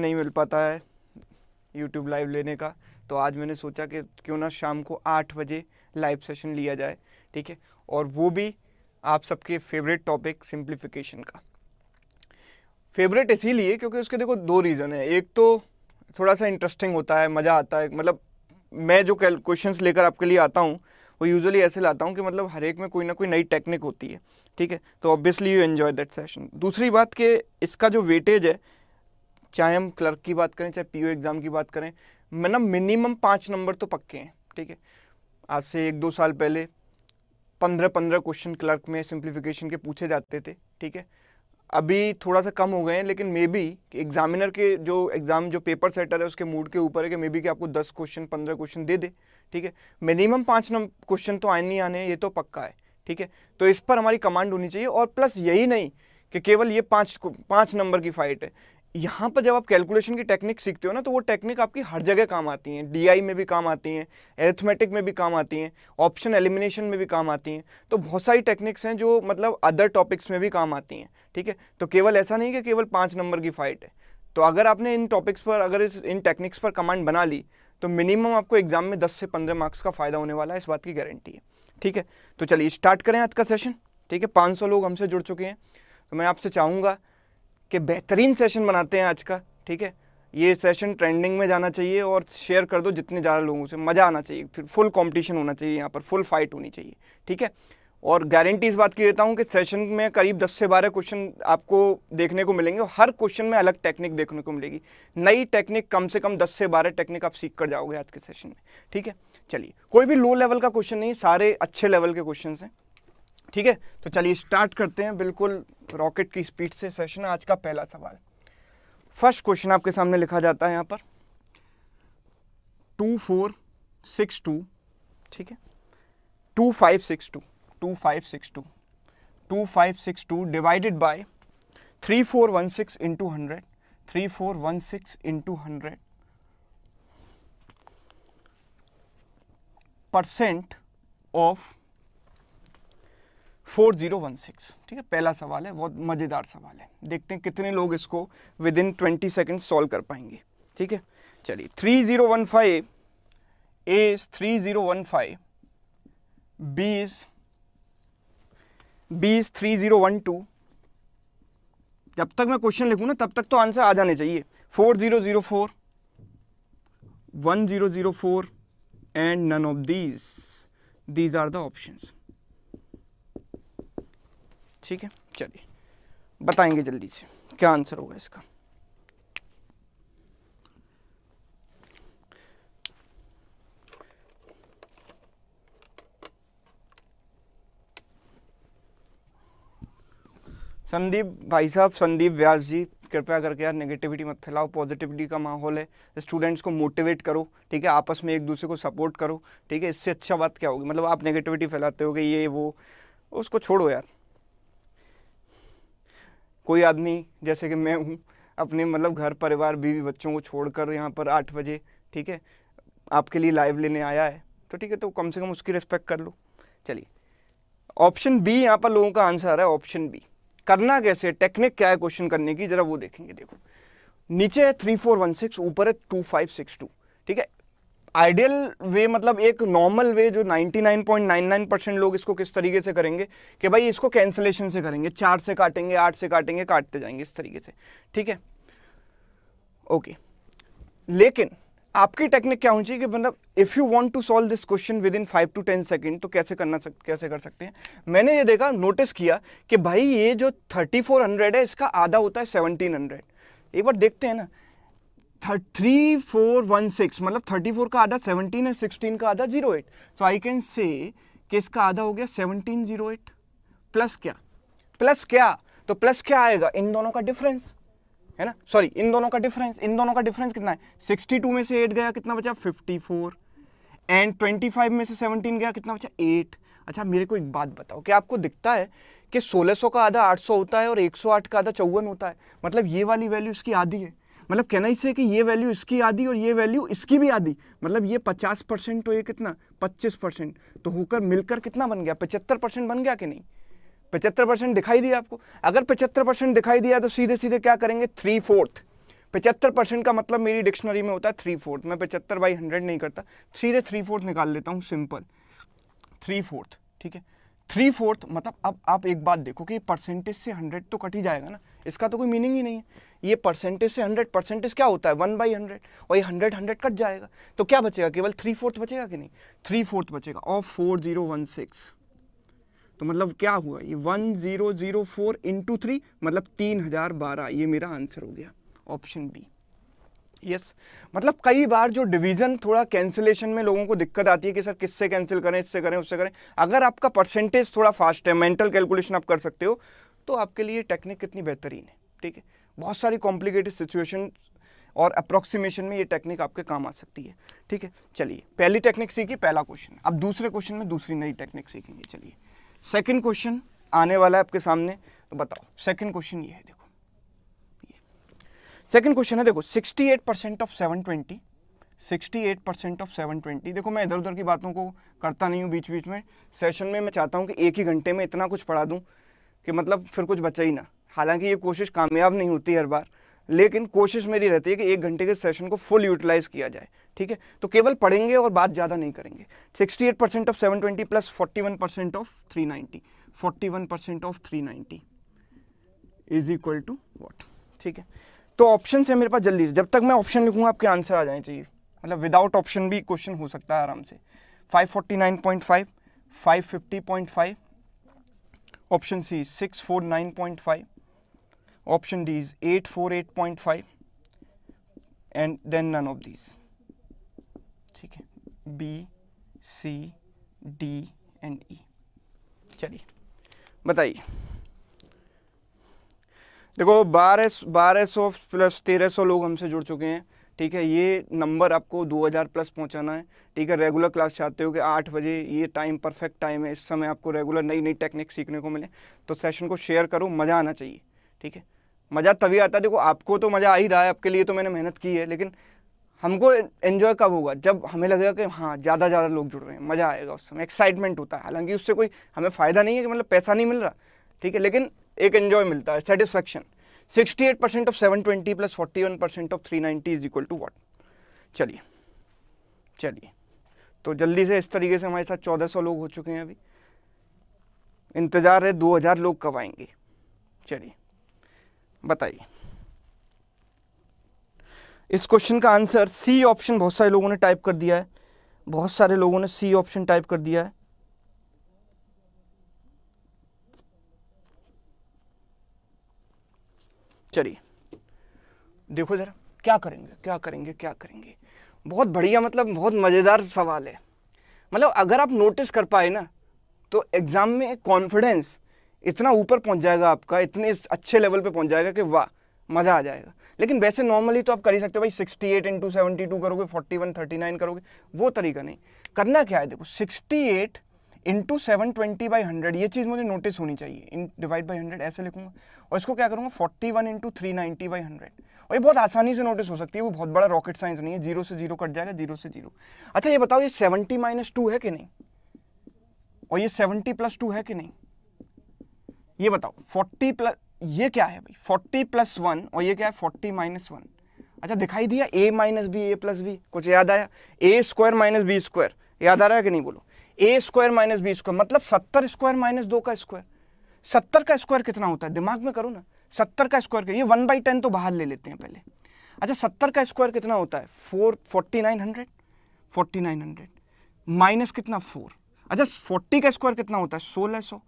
नहीं मिल पाता है यूट्यूब लाइव लेने का तो आज मैंने सोचा कि क्यों ना शाम को आठ बजे लाइव सेशन लिया जाए ठीक है और वो भी आप सबके फेवरेट टॉपिक सिंप्लीफिकेशन का फेवरेट इसीलिए क्योंकि उसके देखो दो रीज़न है एक तो थोड़ा सा इंटरेस्टिंग होता है मज़ा आता है मतलब मैं जो क्वेश्चन लेकर आपके लिए आता हूँ वो यूजुअली ऐसे लाता हूँ कि मतलब हर एक में कोई ना कोई नई टेक्निक होती है ठीक है तो obviously you enjoy that session दूसरी बात कि इसका जो वेटेज है चाहे हम क्लर्क की बात करें चाहे पी एग्ज़ाम की बात करें मैं ना मिनिमम पाँच नंबर तो पक्के हैं ठीक है आज से एक दो साल पहले पंद्रह पंद्रह क्वेश्चन क्लर्क में सिंप्लीफिकेशन के पूछे जाते थे ठीक है अभी थोड़ा सा कम हो गए हैं लेकिन मे बी एग्जामिनर के जो एग्ज़ाम जो पेपर सेटर है उसके मूड के ऊपर है कि मे बी कि आपको दस क्वेश्चन पंद्रह क्वेश्चन दे दे ठीक है मिनिमम पाँच नंबर क्वेश्चन तो आए नहीं आने ये तो पक्का है ठीक है तो इस पर हमारी कमांड होनी चाहिए और प्लस यही नहीं कि केवल ये पाँच पाँच नंबर की फाइट है यहाँ पर जब आप कैलकुलेशन की टेक्निक सीखते हो ना तो वो टेक्निक आपकी हर जगह काम आती हैं डीआई में भी काम आती हैं एरिथमेटिक में भी काम आती हैं ऑप्शन एलिमिनेशन में भी काम आती हैं तो बहुत सारी टेक्निक्स हैं जो मतलब अदर टॉपिक्स में भी काम आती हैं ठीक है तो केवल ऐसा नहीं कि केवल पाँच नंबर की फ़ाइट है तो अगर आपने इन टॉपिक्स पर अगर इस इन टेक्निक्स पर कमांड बना ली तो मिनिमम आपको एग्जाम में दस से पंद्रह मार्क्स का फ़ायदा होने वाला है इस बात की गारंटी है ठीक है तो चलिए स्टार्ट करें आज का सेशन ठीक है पाँच लोग हमसे जुड़ चुके हैं तो मैं आपसे चाहूँगा कि बेहतरीन सेशन बनाते हैं आज का ठीक है ये सेशन ट्रेंडिंग में जाना चाहिए और शेयर कर दो जितने ज़्यादा लोगों से मज़ा आना चाहिए फिर फुल कंपटीशन होना चाहिए यहाँ पर फुल फाइट होनी चाहिए ठीक है और गारंटी इस बात की देता हूँ कि सेशन में करीब 10 से 12 क्वेश्चन आपको देखने को मिलेंगे और हर क्वेश्चन में अलग टेक्निक देखने को मिलेगी नई टेक्निक कम से कम 10 से 12 टेक्निक आप सीख कर जाओगे आज के सेशन में ठीक है चलिए कोई भी लो लेवल का क्वेश्चन नहीं सारे अच्छे लेवल के क्वेश्चन हैं ठीक है तो चलिए स्टार्ट करते हैं बिल्कुल रॉकेट की स्पीड से सेशन आज का पहला सवाल फर्स्ट क्वेश्चन आपके सामने लिखा जाता है यहाँ पर टू फोर सिक्स टू ठीक है two five six two two five six two two five six two divided by three four one six into hundred three four one six into hundred percent of 4016 ठीक है पहला सवाल है बहुत मज़ेदार सवाल है देखते हैं कितने लोग इसको within twenty second solve कर पाएंगे ठीक है चलिए 3015 A is five B is B is two जब तक मैं क्वेश्चन लिखूँ ना तब तक तो आंसर आ जाने चाहिए 4004 four and none of these these are the option ठीक है चलिए बताएंगे जल्दी से क्या आंसर होगा इसका संदीप भाई साहब संदीप व्यास जी कृपया करके यार नेगेटिविटी मत फैलाओ पॉजिटिविटी का माहौल है स्टूडेंट्स को मोटिवेट करो ठीक है आपस में एक दूसरे को सपोर्ट करो ठीक है इससे अच्छा बात क्या होगी मतलब आप नेगेटिविटी फैलाते हो गए ये वो उसको छोड़ो यार कोई आदमी जैसे कि मैं हूँ अपने मतलब घर परिवार बीवी बच्चों को छोड़कर यहाँ पर आठ बजे ठीक है आपके लिए लाइव लेने आया है तो ठीक है तो कम से कम उसकी रिस्पेक्ट कर लो चलिए ऑप्शन बी यहाँ पर लोगों का आंसर है ऑप्शन बी करना कैसे टेक्निक क्या है क्वेश्चन करने की जरा वो देखेंगे देखो नीचे है थ्री फोर वन सिक्स ऊपर है टू फाइव सिक्स टू ठीक है आइडियल वे मतलब एक नॉर्मल वे जो 99.99 परसेंट लोग इसको किस तरीके से करेंगे कि भाई इसको कैंसिलेशन से करेंगे चार से काटेंगे आठ से काटेंगे काटते जाएंगे इस तरीके से ठीक है ओके लेकिन आपकी टेक्निक क्या होनी चाहिए कि मतलब if you want to solve this question within five to ten second तो कैसे करना सक, कैसे कर सकते हैं मैंने ये देखा नोटिस किया कि भाई ये जो थर्टी फोर हंड्रेड है इसका आधा होता है सेवनटीन हंड्रेड एक बार देखते हैं ना थ्री फोर वन सिक्स मतलब थर्टी फोर का आधा सेवनटीन है सिक्सटीन का आधा जीरो एट तो आई कैन से इसका आधा हो गया सेवनटीन जीरो एट प्लस क्या प्लस क्या तो प्लस क्या आएगा इन दोनों का डिफरेंस है ना सॉरी इन दोनों का डिफरेंस इन दोनों का डिफरेंस कितना है सिक्सटी टू में से एट गया कितना बचा fifty four and twenty five में से सेवनटीन गया कितना बचा एट अच्छा मेरे को एक बात बताओ कि आपको दिखता है कि सोलह सौ का आधा आठ सौ होता है और एक सौ आठ का आधा चौवन होता है मतलब ये वाली वैल्यू इसकी आधी है मतलब कहना इसे कि ये वैल्यू इसकी आधी और ये वैल्यू इसकी भी आधी मतलब ये पचास परसेंट तो ये कितना पच्चीस परसेंट तो होकर मिलकर कितना बन गया पचहत्तर परसेंट बन गया कि नहीं पचहत्तर परसेंट दिखाई दिया आपको अगर पचहत्तर परसेंट दिखाई दिया तो सीधे सीधे क्या करेंगे थ्री फोर्थ पचहत्तर परसेंट का मतलब मेरी डिक्शनरी में होता है थ्री फोर्थ मैं पचहत्तर बाई हंड्रेड नहीं करता सीधे थ्री फोर्थ निकाल लेता हूँ सिंपल थ्री फोर्थ ठीक है थ्री फोर्थ मतलब अब आप एक बात देखो कि परसेंटेज से हंड्रेड तो कट ही जाएगा ना इसका तो कोई मीनिंग ही नहीं है ये परसेंटेज से हंड्रेड परसेंटेज क्या होता है वन बाई हंड्रेड और ये हंड्रेड हंड्रेड कट जाएगा तो क्या बचेगा केवल थ्री फोर्थ बचेगा कि नहीं थ्री फोर्थ बचेगा और फोर जीरो वन सिक्स तो मतलब क्या हुआ ये one zero zero four into three मतलब तीन हजार बारह ये मेरा आंसर हो गया ऑप्शन बी यस yes. मतलब कई बार जो डिवीज़न थोड़ा कैंसिलेशन में लोगों को दिक्कत आती है कि सर किससे कैंसिल करें इससे करें उससे करें अगर आपका परसेंटेज थोड़ा फास्ट है मेंटल कैलकुलेशन आप कर सकते हो तो आपके लिए टेक्निक कितनी बेहतरीन है ठीक है बहुत सारी कॉम्प्लिकेटेड सिचुएशन और अप्रोक्सीमेशन में ये टेक्निक आपके काम आ सकती है ठीक है चलिए पहली टेक्निक सीखी पहला क्वेश्चन अब दूसरे क्वेश्चन में दूसरी नई टेक्निक सीखेंगे चलिए सेकेंड क्वेश्चन आने वाला है आपके सामने तो बताओ सेकेंड क्वेश्चन ये है देखो सेकंड क्वेश्चन है देखो 68 परसेंट ऑफ 720 68 परसेंट ऑफ 720 देखो मैं इधर उधर की बातों को करता नहीं हूँ बीच बीच में सेशन में मैं चाहता हूँ कि एक ही घंटे में इतना कुछ पढ़ा दूँ कि मतलब फिर कुछ बचा ही ना हालांकि ये कोशिश कामयाब नहीं होती हर बार लेकिन कोशिश मेरी रहती है कि एक घंटे के सेशन को फुल यूटिलाइज किया जाए ठीक है तो केवल पढ़ेंगे और बात ज़्यादा नहीं करेंगे 68 percent of 720 plus 41 percent of 390 41 percent of 390 is equal to what ठीक है तो ऑप्शन है मेरे पास जल्दी से जब तक मैं ऑप्शन लिखूंगा आपके आंसर आ जाने चाहिए मतलब विदाउट ऑप्शन भी क्वेश्चन हो सकता है आराम से 549.5 550.5 option C 649.5 option D is 848.5 and then none of these ठीक है B C D and E चलिए बताइए देखो बारह बारह सौ प्लस तेरह सौ लोग हमसे जुड़ चुके हैं ठीक है ये नंबर आपको 2000 प्लस पहुंचाना है ठीक है रेगुलर क्लास चाहते हो कि आठ बजे ये टाइम परफेक्ट टाइम है इस समय आपको रेगुलर नई नई टेक्निक सीखने को मिले तो सेशन को शेयर करो मज़ा आना चाहिए ठीक है मज़ा तभी आता है देखो आपको तो मज़ा आ ही रहा है आपके लिए तो मैंने मेहनत की है लेकिन हमको एन्जॉय कब होगा जब हमें लगेगा कि हाँ ज़्यादा ज़्यादा लोग जुड़ रहे हैं मज़ा आएगा उस समय एक्साइटमेंट होता है हालांकि उससे कोई हमें फ़ायदा नहीं है कि मतलब पैसा नहीं मिल रहा ठीक है लेकिन एक एंजॉय मिलता है satisfaction 68 percent of 720 plus 41 percent of 390 ninety is equal to what चलिए चलिए तो जल्दी से इस तरीके से हमारे साथ 1400 लोग हो चुके हैं अभी इंतज़ार है 2000 लोग कब आएंगे चलिए बताइए इस क्वेश्चन का आंसर सी ऑप्शन बहुत सारे लोगों ने टाइप कर दिया है बहुत सारे लोगों ने सी ऑप्शन टाइप कर दिया है चलिए देखो ज़रा क्या करेंगे क्या करेंगे क्या करेंगे बहुत बढ़िया मतलब बहुत मज़ेदार सवाल है मतलब अगर आप नोटिस कर पाए ना तो एग्ज़ाम में कॉन्फिडेंस इतना ऊपर पहुंच जाएगा आपका इतने अच्छे लेवल पे पहुंच जाएगा कि वाह मज़ा आ जाएगा लेकिन वैसे नॉर्मली तो आप कर ही सकते हो भाई sixty eight into seventy two करोगे फोर्टी वन थर्टी नाइन करोगे वो तरीका नहीं करना क्या है देखो sixty eight into seven twenty by hundred ये चीज़ मुझे नोटिस होनी चाहिए इन डिवाइड बाई हंड्रेड ऐसे लिखूंगा और इसको क्या करूँगा forty one into three ninety by hundred और ये बहुत आसानी से नोटिस हो सकती है वो बहुत बड़ा रॉकेट साइंस नहीं है जीरो से जीरो कट जाएगा जीरो से जीरो अच्छा ये बताओ ये सेवेंटी माइनस टू है कि नहीं और ये सेवेंटी प्लस टू है कि नहीं ये बताओ फोर्टी प्लस ये क्या है भाई फोर्टी प्लस वन और ये क्या है फोर्टी माइनस वन अच्छा दिखाई दिया A minus B A plus B कुछ याद आया A square minus B square याद आ रहा है कि नहीं बोलो A square minus B square मतलब सत्तर स्क्वायर माइनस दो का स्क्वायर सत्तर का स्क्वायर कितना होता है दिमाग में करो ना सत्तर का स्क्वायर ये वन बाई टेन तो बाहर ले लेते हैं पहले अच्छा सत्तर का स्क्वायर कितना होता है four forty nine hundred forty nine hundred minus कितना फोर अच्छा फोर्टी का स्क्वायर कितना होता है सोलह सौ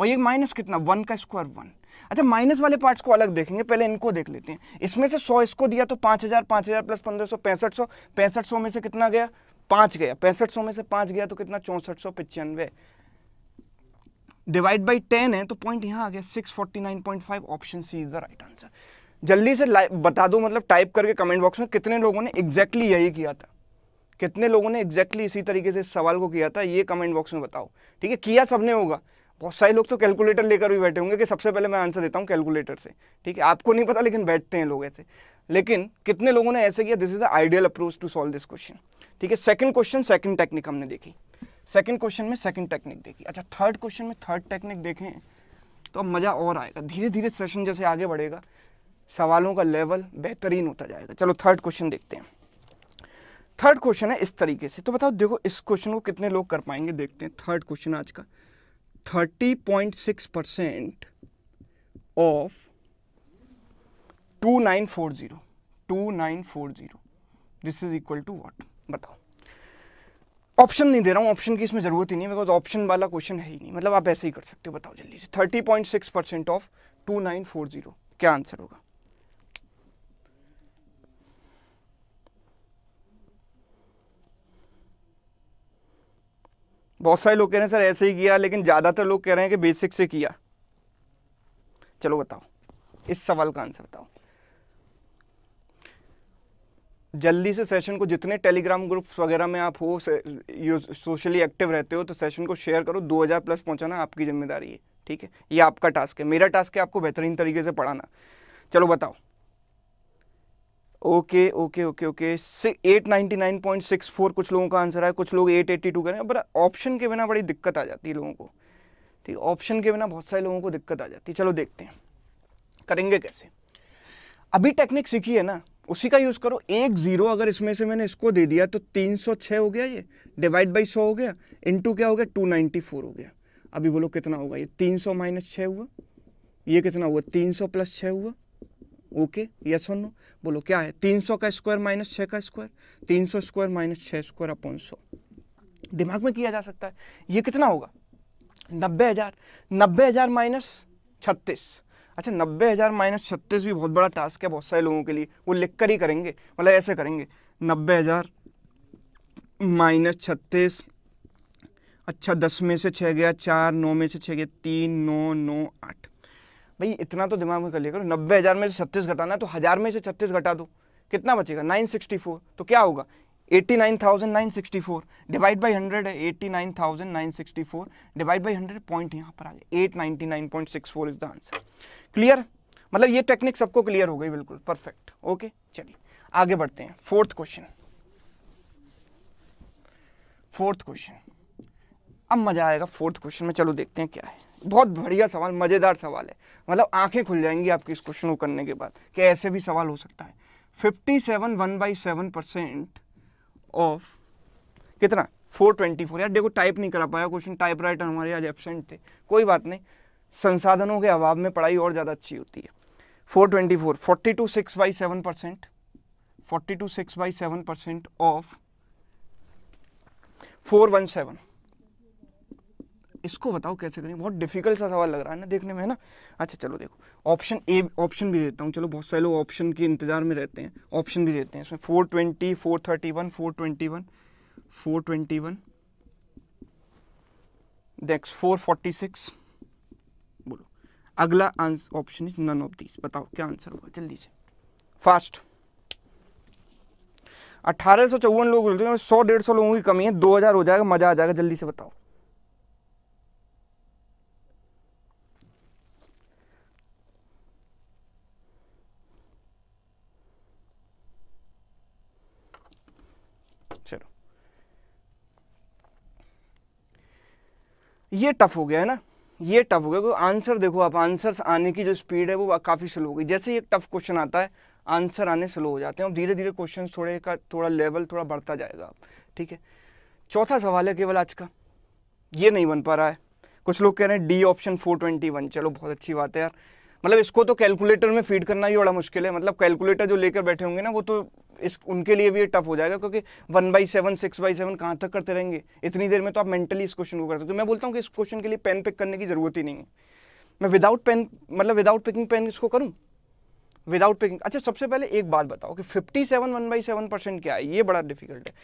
और ये माइनस कितना वन का स्क्वायर वन अच्छा माइनस वाले पार्ट्स को अलग देखेंगे पहले इनको देख लेते हैं इसमें से सौ इसको दिया तो पाँच हज़ार पाँच हज़ार प्लस पंद्रह सौ पैंसठ सौ पैंसठ सौ में से कितना गया पांच गया पैंसठ सौ में से पांच गया तो कितना चौंसठ सौ पिचानवे डिवाइड बाई टेन है तो पॉइंट यहां आ गया six forty nine point five option C is the right answer जल्दी से बता दो मतलब टाइप करके कमेंट बॉक्स में कितने लोगों ने एग्जैक्टली exactly यही किया था कितने लोगों ने एग्जैक्टली exactly इसी तरीके से इस सवाल को किया था ये कमेंट बॉक्स में बताओ ठीक है किया सबने होगा बहुत सारे लोग तो कैलकुलेटर लेकर भी बैठे होंगे कि सबसे पहले मैं आंसर देता हूँ कैलकुलेटर से ठीक है आपको नहीं पता लेकिन बैठते हैं लोग ऐसे लेकिन कितने लोगों ने ऐसे किया this is the ideal approach to solve this question ठीक है सेकंड क्वेश्चन सेकंड टेक्निक हमने देखी सेकंड क्वेश्चन में सेकंड टेक्निक देखी अच्छा थर्ड क्वेश्चन में थर्ड टेक्निक देखें तो अब मज़ा और आएगा धीरे धीरे सेशन जैसे आगे बढ़ेगा सवालों का लेवल बेहतरीन होता जाएगा चलो थर्ड क्वेश्चन देखते हैं थर्ड क्वेश्चन है इस तरीके से तो बताओ देखो इस क्वेश्चन को कितने लोग कर पाएंगे देखते हैं थर्ड क्वेश्चन आज का thirty point six percent of two nine four zero two nine four zero this is equal to what बताओ ऑप्शन नहीं दे रहा हूँ ऑप्शन की इसमें ज़रूरत ही नहीं बिकॉज ऑप्शन वाला क्वेश्चन है ही नहीं मतलब आप ऐसे ही कर सकते हो बताओ जल्दी से thirty point six percent of two nine four zero क्या आंसर होगा बहुत सारे लोग कह रहे हैं सर ऐसे ही किया लेकिन ज़्यादातर लोग कह रहे हैं कि बेसिक से किया चलो बताओ इस सवाल का आंसर बताओ जल्दी से सेशन को जितने टेलीग्राम ग्रुप्स वगैरह में आप हो सोशली एक्टिव रहते हो तो सेशन को शेयर करो 2000 प्लस पहुंचाना आपकी जिम्मेदारी है ठीक है ये आपका टास्क है मेरा टास्क है आपको बेहतरीन तरीके से पढ़ाना चलो बताओ okay okay okay okay eight ninety nine point six four कुछ लोगों का आंसर है कुछ लोग एट एट्टी टू करें पर ऑप्शन के बिना बड़ी दिक्कत आ जाती है लोगों को ठीक है ऑप्शन के बिना बहुत सारे लोगों को दिक्कत आ जाती है चलो देखते हैं करेंगे कैसे अभी टेक्निक सीखी है ना उसी का यूज़ करो एक ज़ीरो अगर इसमें से मैंने इसको दे दिया तो 306 हो गया ये डिवाइड बाई 100 हो गया इंटू क्या हो गया 294 हो गया अभी बोलो कितना होगा ये 300 माइनस छः हुआ ये कितना हुआ 300 प्लस छः हुआ ओके यस और नो बोलो क्या है 300 का स्क्वायर माइनस छः का स्क्वायर 300 स्क्वायर माइनस छः स्क्वायर अपॉन सौ दिमाग में किया जा सकता है ये कितना होगा नब्बे हज़ार नब्बे हज़ार माइनस छत्तीस अच्छा नब्बे हज़ार माइनस छत्तीस भी बहुत बड़ा टास्क है बहुत सारे लोगों के लिए वो लिख कर ही करेंगे मतलब ऐसे करेंगे नब्बे हज़ार माइनस छत्तीस अच्छा दस में से छः गया चार नौ में से छः गया तीन नौ नौ आठ भाई इतना तो दिमाग में कर लिया करो नब्बे हज़ार में से छत्तीस घटाना है तो हज़ार में से छत्तीस घटा दो कितना बचेगा नाइन सिक्सटी फोर तो क्या होगा 89,964 डिवाइड बाय 100 है एट्टी डिवाइड बाय 100 पॉइंट यहां पर आ गए 899.64 इज द आंसर क्लियर मतलब ये टेक्निक सबको क्लियर हो गई बिल्कुल परफेक्ट ओके चलिए आगे बढ़ते हैं फोर्थ क्वेश्चन फोर्थ क्वेश्चन अब मजा आएगा फोर्थ क्वेश्चन में चलो देखते हैं क्या है बहुत बढ़िया सवाल मज़ेदार सवाल है मतलब आंखें खुल जाएंगी आपके इस क्वेश्चन को करने के बाद कि ऐसे भी सवाल हो सकता है fifty seven one by seven percent of कितना 424 यार देखो टाइप नहीं करा पाया क्वेश्चन टाइप राइटर हमारे आज एबसेंट थे कोई बात नहीं संसाधनों के अभाव में पढ़ाई और ज़्यादा अच्छी होती है 424 42 6 by seven percent forty two six by seven percent of four one seven इसको बताओ कैसे करें बहुत डिफिकल्ट सा सवाल लग रहा है ना देखने में है ना अच्छा चलो देखो ऑप्शन ए ऑप्शन भी देता हूँ चलो बहुत सारे लोग ऑप्शन के इंतजार में रहते हैं ऑप्शन भी देते हैं इसमें four twenty four thirty one four twenty one four twenty one देख फोर फोर्टी सिक्स बोलो अगला answer option is none of this बताओ क्या आंसर होगा जल्दी से फास्ट अट्ठारह सौ चौवन लोग सौ डेढ़ सौ लोगों की कमी है दो हज़ार हो जाएगा मज़ा आ जाएगा जल्दी से बताओ ये टफ हो गया है ना ये टफ हो गया क्योंकि आंसर देखो आप आंसर्स आने की जो स्पीड है वो काफ़ी स्लो हो गई जैसे एक टफ क्वेश्चन आता है आंसर आने स्लो हो जाते हैं और धीरे धीरे क्वेश्चन थोड़े का थोड़ा लेवल थोड़ा बढ़ता जाएगा आप ठीक है चौथा सवाल है केवल आज का ये नहीं बन पा रहा है कुछ लोग कह रहे हैं D option four twenty one चलो बहुत अच्छी बात है यार मतलब इसको तो कैलकुलेटर में फीड करना ही बड़ा मुश्किल है मतलब कैलकुलेटर जो लेकर बैठे होंगे ना वो तो इस उनके लिए भी ये टफ हो जाएगा क्योंकि one by seven six by seven कहाँ तक करते रहेंगे इतनी देर में तो आप मेंटली इस क्वेश्चन को कर सकते हो तो मैं बोलता हूँ कि इस क्वेश्चन के लिए पेन पिक करने की जरूरत ही नहीं है मैं विदाउट पेन मतलब विदाउट पिकिंग पेन इसको करूँ विदाउट पिकिंग अच्छा सबसे पहले एक बात बताओ कि fifty seven one by seven percent क्या है ये बड़ा डिफिकल्ट है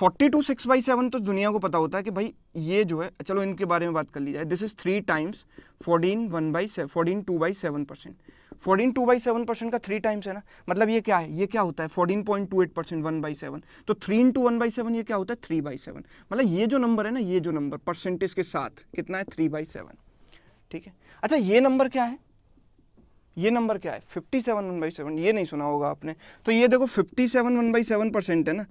forty two six by seven तो दुनिया को पता होता है कि भाई ये जो है चलो इनके बारे में बात कर ली जाए this is three times fourteen one by seven fourteen two by seven percent fourteen two by seven percent का थ्री टाइम्स है ना मतलब ये क्या है ये क्या होता है fourteen point two eight percent one by seven तो three into one by seven ये क्या होता है थ्री बाई सेवन मतलब ये जो नंबर है ना ये जो नंबर परसेंटेज के साथ कितना है थ्री बाई सेवन ठीक है अच्छा ये नंबर क्या है ये नंबर क्या है fifty seven one by seven ये नहीं सुना होगा आपने तो ये देखो fifty seven one by seven percent है ना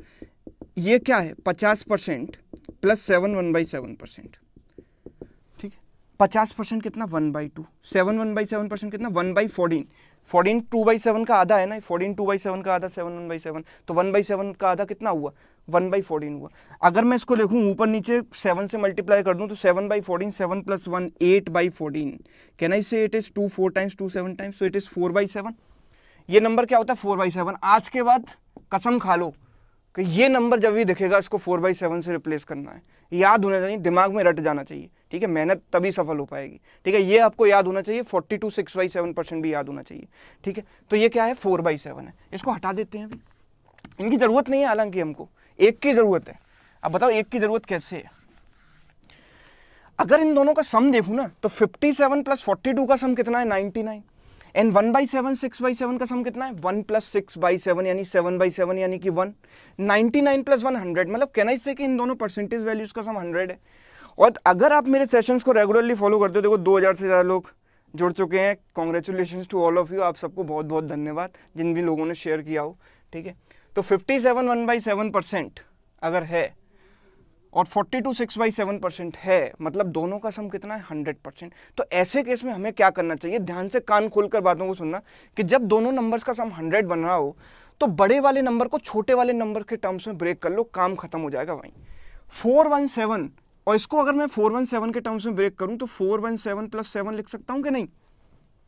ये क्या है पचास percent plus seven one by seven percent पचास परसेंट कितना one by two seven one by seven percent कितना one by fourteen fourteen two by seven का आधा है ना फोर्टीन टू बाई सेवन का आधा सेवन वन बाई सेवन तो वन बाई सेवन का आधा कितना हुआ वन बाई फोर्टीन हुआ अगर मैं इसको लिखूँ ऊपर नीचे सेवन से मल्टीप्लाई कर दूँ तो seven by fourteen seven plus one eight by fourteen can I say it is two four times two seven times so it is four by seven ये नंबर क्या होता है फोर बाई सेवन आज के बाद कसम खा लो कि ये नंबर जब भी दिखेगा इसको फोर बाई सेवन से रिप्लेस करना है याद होना चाहिए दिमाग में रट जाना चाहिए ठीक है मेहनत तभी सफल हो पाएगी ठीक है ये आपको याद होना चाहिए forty two six by seven percent भी याद होना चाहिए ठीक है तो ये क्या है फोर बाई सेवन है इसको हटा देते हैं अभी इनकी ज़रूरत नहीं है हालांकि हमको एक की ज़रूरत है अब बताओ एक की ज़रूरत कैसे है अगर इन दोनों का सम देखूँ ना तो fifty seven plus forty two का सम कितना है nine and one by seven six by seven का सम कितना है one plus six by seven यानी सेवन बाई सेवन यानी कि one ninety nine plus one hundred मतलब कहना इससे कि इन दोनों परसेंटेज वैल्यूज़ का सम हंड्रेड है और अगर आप मेरे सेशंस को रेगुलरली फॉलो करते हो देखो दो हज़ार से ज़्यादा लोग जुड़ चुके हैं congratulation to all of you आप सबको बहुत बहुत धन्यवाद जिन भी लोगों ने शेयर किया हो ठीक है तो fifty seven one by seven percent अगर है और 42 सिक्स बाई सेवन परसेंट है मतलब दोनों का सम कितना है 100 परसेंट तो ऐसे केस में हमें क्या करना चाहिए ध्यान से कान खोलकर बातों को सुनना कि जब दोनों नंबर्स का सम 100 बन रहा हो तो बड़े वाले नंबर को छोटे वाले नंबर के टर्म्स में ब्रेक कर लो काम खत्म हो जाएगा वहीं फोर वन सेवन और इसको अगर मैं फोर वन सेवन के टर्म्स में ब्रेक करूँ तो four one seven plus seven लिख सकता हूँ कि नहीं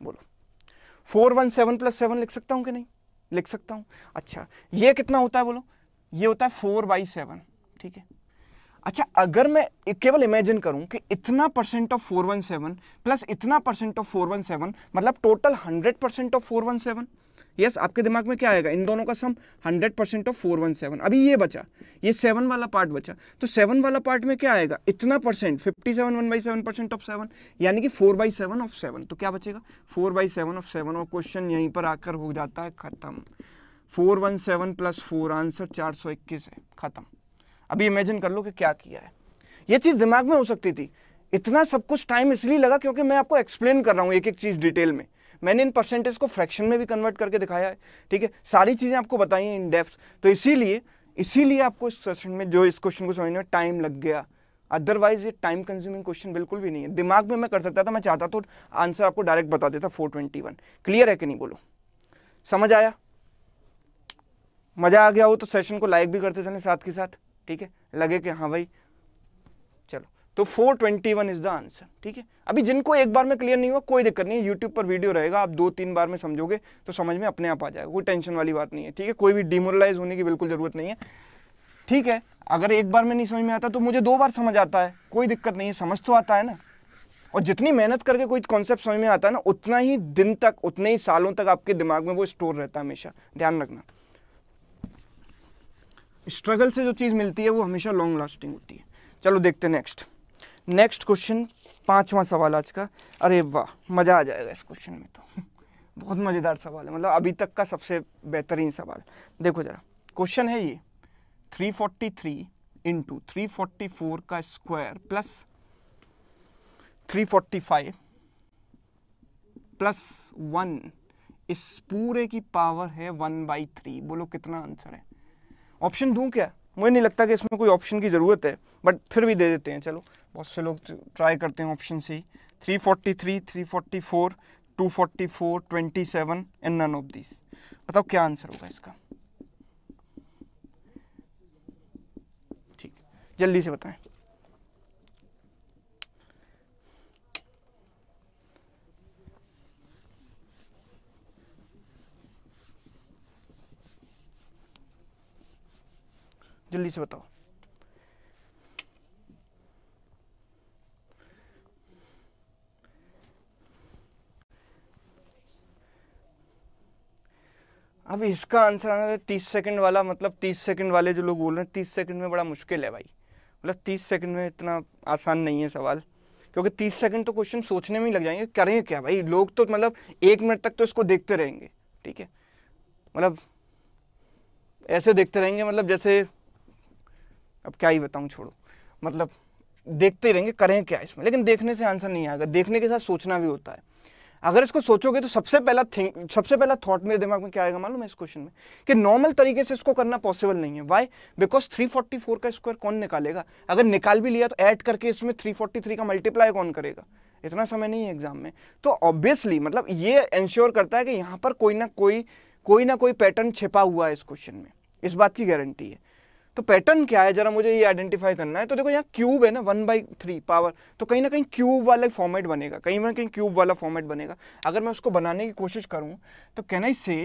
बोलो four one seven plus seven लिख सकता हूँ कि नहीं लिख सकता हूँ अच्छा ये कितना होता है बोलो ये होता है फोर बाई सेवन ठीक है अच्छा अगर मैं केवल इमेजिन करूं कि इतना परसेंट ऑफ 417 प्लस इतना परसेंट ऑफ 417 मतलब टोटल 100 परसेंट ऑफ 417 यस आपके दिमाग में क्या आएगा इन दोनों का सम 100 परसेंट ऑफ 417 अभी ये बचा ये सेवन वाला पार्ट बचा तो सेवन वाला पार्ट में क्या आएगा इतना percent fifty seven one by seven percent of seven यानी कि four by seven of seven तो क्या बचेगा four by seven of seven और क्वेश्चन यहीं पर आकर हो जाता है खत्म four one seven plus four answer चार सौ इक्कीस है खत्म अभी इमेजिन कर लो कि क्या किया है ये चीज़ दिमाग में हो सकती थी इतना सब कुछ टाइम इसलिए लगा क्योंकि मैं आपको एक्सप्लेन कर रहा हूँ एक एक चीज़ डिटेल में मैंने इन परसेंटेज को फ्रैक्शन में भी कन्वर्ट करके दिखाया है ठीक है सारी चीज़ें आपको बताई हैं इन डेप्थ तो इसीलिए इसीलिए आपको इस सेशन में जो इस क्वेश्चन को समझने में टाइम लग गया अदरवाइज ये टाइम कंज्यूमिंग क्वेश्चन बिल्कुल भी नहीं है दिमाग में मैं कर सकता था मैं चाहता तो आंसर आपको डायरेक्ट बता देता फोर ट्वेंटी वन क्लियर है कि नहीं बोलो समझ आया मज़ा आ गया हो तो सेशन को लाइक भी करते चले साथ के साथ ठीक है लगे कि हाँ भाई चलो तो 421 ट्वेंटी इज द आंसर ठीक है अभी जिनको एक बार में क्लियर नहीं हुआ कोई दिक्कत नहीं है यूट्यूब पर वीडियो रहेगा आप दो तीन बार में समझोगे तो समझ में अपने आप आ जाएगा कोई टेंशन वाली बात नहीं है ठीक है कोई भी डिमोरलाइज होने की बिल्कुल ज़रूरत नहीं है ठीक है अगर एक बार में नहीं समझ में आता तो मुझे दो बार समझ आता है कोई दिक्कत नहीं है समझ तो आता है ना और जितनी मेहनत करके कोई कॉन्सेप्ट समझ में आता है ना उतना ही दिन तक उतने ही सालों तक आपके दिमाग में वो स्टोर रहता है हमेशा ध्यान रखना स्ट्रगल से जो चीज़ मिलती है वो हमेशा लॉन्ग लास्टिंग होती है चलो देखते हैं नेक्स्ट नेक्स्ट क्वेश्चन पांचवा सवाल आज का अरे वाह मज़ा आ जाएगा इस क्वेश्चन में तो बहुत मज़ेदार सवाल है मतलब अभी तक का सबसे बेहतरीन सवाल देखो ज़रा क्वेश्चन है ये 343 फोर्टी थ्री इंटू थ्री का स्क्वायर प्लस 345 प्लस वन इस पूरे की पावर है वन बाई थ्री बोलो कितना आंसर है ऑप्शन दूँ क्या मुझे नहीं लगता कि इसमें कोई ऑप्शन की ज़रूरत है बट फिर भी दे देते हैं चलो बहुत से लोग ट्राई तो करते हैं ऑप्शन से ही three forty three three forty four two forty four twenty seven and none of this बताओ क्या आंसर होगा इसका ठीक जल्दी से बताएं जल्दी से बताओ अब इसका आंसर आना था तीस सेकंड वाला मतलब तीस सेकंड वाले जो लोग बोल रहे हैं तीस सेकंड में बड़ा मुश्किल है भाई मतलब तीस सेकंड में इतना आसान नहीं है सवाल क्योंकि तीस सेकंड तो क्वेश्चन सोचने में ही लग जाएंगे करें क्या भाई लोग तो मतलब एक मिनट तक तो इसको देखते रहेंगे ठीक है मतलब ऐसे देखते रहेंगे मतलब जैसे अब क्या ही बताऊँ छोड़ो मतलब देखते रहेंगे करें क्या इसमें लेकिन देखने से आंसर नहीं आएगा देखने के साथ सोचना भी होता है अगर इसको सोचोगे तो सबसे पहला थिंक सबसे पहला थॉट मेरे दिमाग में क्या आएगा मालूम है इस क्वेश्चन में कि नॉर्मल तरीके से इसको करना पॉसिबल नहीं है वाई बिकॉज 344 का स्क्वायर कौन निकालेगा अगर निकाल भी लिया तो ऐड करके इसमें 343 का मल्टीप्लाई कौन करेगा इतना समय नहीं है एग्जाम में तो ऑब्वियसली मतलब ये इंश्योर करता है कि यहाँ पर कोई ना कोई कोई ना कोई पैटर्न छिपा हुआ है इस क्वेश्चन में इस बात की गारंटी है तो पैटर्न क्या है जरा मुझे ये आइडेंटिफाई करना है तो देखो यहाँ क्यूब है ना वन बाई थ्री पावर तो कहीं ना कहीं क्यूब वाला फॉर्मेट बनेगा कहीं ना कहीं क्यूब वाला फॉर्मेट बनेगा अगर मैं उसको बनाने की कोशिश करूँ तो can I say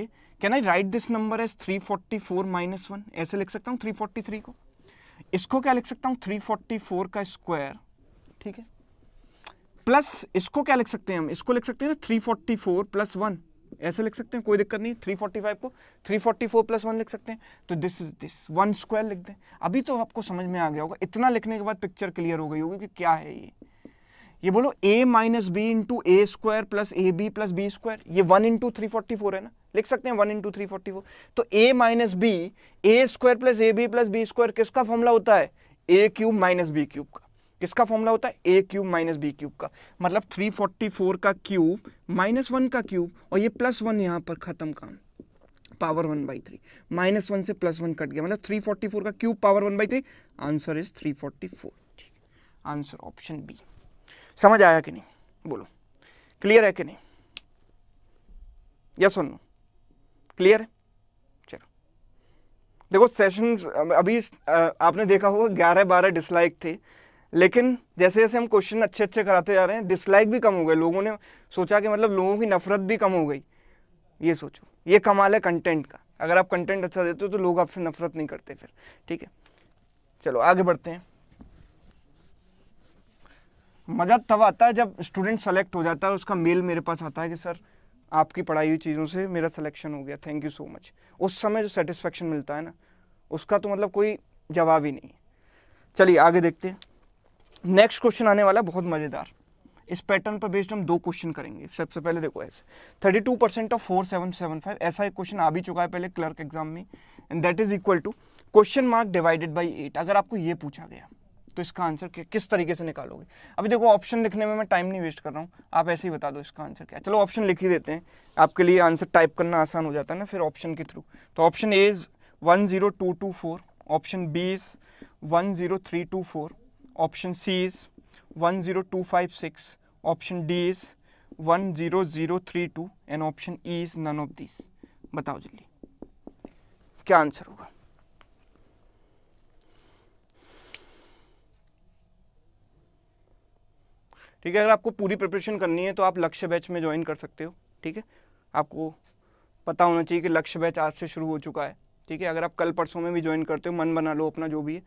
can I write this number as three forty four minus one ऐसे लिख सकता हूँ थ्री फोर्टी थ्री को इसको क्या लिख सकता हूँ थ्री फोर्टी फोर का स्क्वायर ठीक है प्लस इसको क्या लिख सकते हैं हम इसको लिख सकते हैं ना three forty four plus one ऐसे लिख सकते हैं कोई दिक्कत नहीं 345 को 344 प्लस वन लिख सकते हैं तो this is this one square लिख दें अभी तो आपको समझ में आ गया होगा इतना लिखने के बाद पिक्चर क्लियर हो गई होगी कि क्या है ये ये बोलो a minus B into A square plus A B plus B square ये one into three forty four है ना लिख सकते हैं one into three forty four तो a minus B A square plus A B plus B square किसका formula होता है A cube minus B cube का किसका फॉर्मूला होता है A cube minus B cube का मतलब 344 का क्यूब माइनस वन का क्यूब और ये प्लस वन यहाँ पर ख़त्म काम power one by three minus one से प्लस वन कट गया मतलब 344 का cube power one by three answer is 344 ठीक आंसर ऑप्शन बी समझ आया कि नहीं बोलो क्लियर है कि नहीं यस सुनो क्लियर है देखो सेशन अभी आपने देखा होगा ग्यारह बारह डिसलाइक थे लेकिन जैसे जैसे हम क्वेश्चन अच्छे अच्छे कराते जा रहे हैं डिसलाइक भी कम हो गए लोगों ने सोचा कि मतलब लोगों की नफरत भी कम हो गई ये सोचो ये कमाल है कंटेंट का अगर आप कंटेंट अच्छा देते हो तो लोग आपसे नफरत नहीं करते फिर ठीक है चलो आगे बढ़ते हैं मज़ा तब आता है जब स्टूडेंट सेलेक्ट हो जाता है उसका मेल मेरे पास आता है कि सर आपकी पढ़ाई हुई चीज़ों से मेरा सिलेक्शन हो गया थैंक यू सो मच उस समय जो सेटिस्फेक्शन मिलता है ना उसका तो मतलब कोई जवाब ही नहीं चलिए आगे देखते हैं नेक्स्ट क्वेश्चन आने वाला है बहुत मज़ेदार इस पैटर्न पर बेस्ड हम दो क्वेश्चन करेंगे सबसे पहले देखो ऐसे thirty two percent of four seven seven five ऐसा एक क्वेश्चन आ भी चुका है पहले क्लर्क एग्जाम में and that is equal to question mark divided by eight अगर आपको ये पूछा गया तो इसका आंसर क्या किस तरीके से निकालोगे अभी देखो ऑप्शन लिखने में मैं टाइम नहीं वेस्ट कर रहा हूँ आप ऐसे ही बता दो इसका आंसर क्या चलो ऑप्शन लिख ही देते हैं आपके लिए आंसर टाइप करना आसान हो जाता है ना फिर ऑप्शन के थ्रू तो option A is one zero two two four option B is one zero three two four option C is 10256, option D is 10032 and option E is none of these. बताओ जल्दी क्या answer होगा ठीक है अगर आपको पूरी प्रिपरेशन करनी है तो आप लक्ष्य बैच में ज्वाइन कर सकते हो ठीक है आपको पता होना चाहिए कि लक्ष्य बैच आज से शुरू हो चुका है ठीक है अगर आप कल परसों में भी ज्वाइन करते हो मन बना लो अपना जो भी है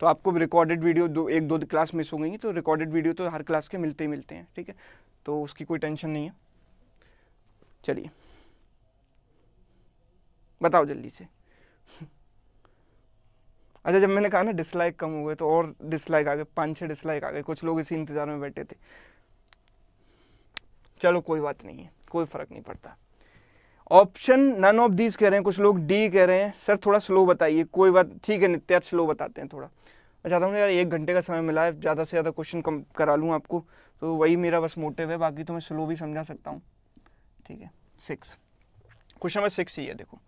तो आपको रिकॉर्डेड वीडियो दो एक दो क्लास मिस हो गई तो रिकॉर्डेड वीडियो तो हर क्लास के मिलते ही मिलते हैं ठीक है तो उसकी कोई टेंशन नहीं है चलिए बताओ जल्दी से अच्छा जब मैंने कहा ना डिसलाइक कम हुए तो और डिसलाइक आ गए पाँच छः डिसलाइक आ गए कुछ लोग इसी इंतज़ार में बैठे थे चलो कोई बात नहीं है कोई फ़र्क नहीं पड़ता ऑप्शन नन ऑफ दीज कह रहे हैं कुछ लोग डी कह रहे हैं सर थोड़ा स्लो बताइए कोई बात ठीक है नित्या स्लो बताते हैं थोड़ा मैं चाहता हूँ यार एक घंटे का समय मिला है ज़्यादा से ज़्यादा क्वेश्चन कम करा लूँ आपको तो वही मेरा बस मोटिव है बाकी तो मैं स्लो भी समझा सकता हूँ ठीक है सिक्स क्वेश्चन नंबर सिक्स ही है देखो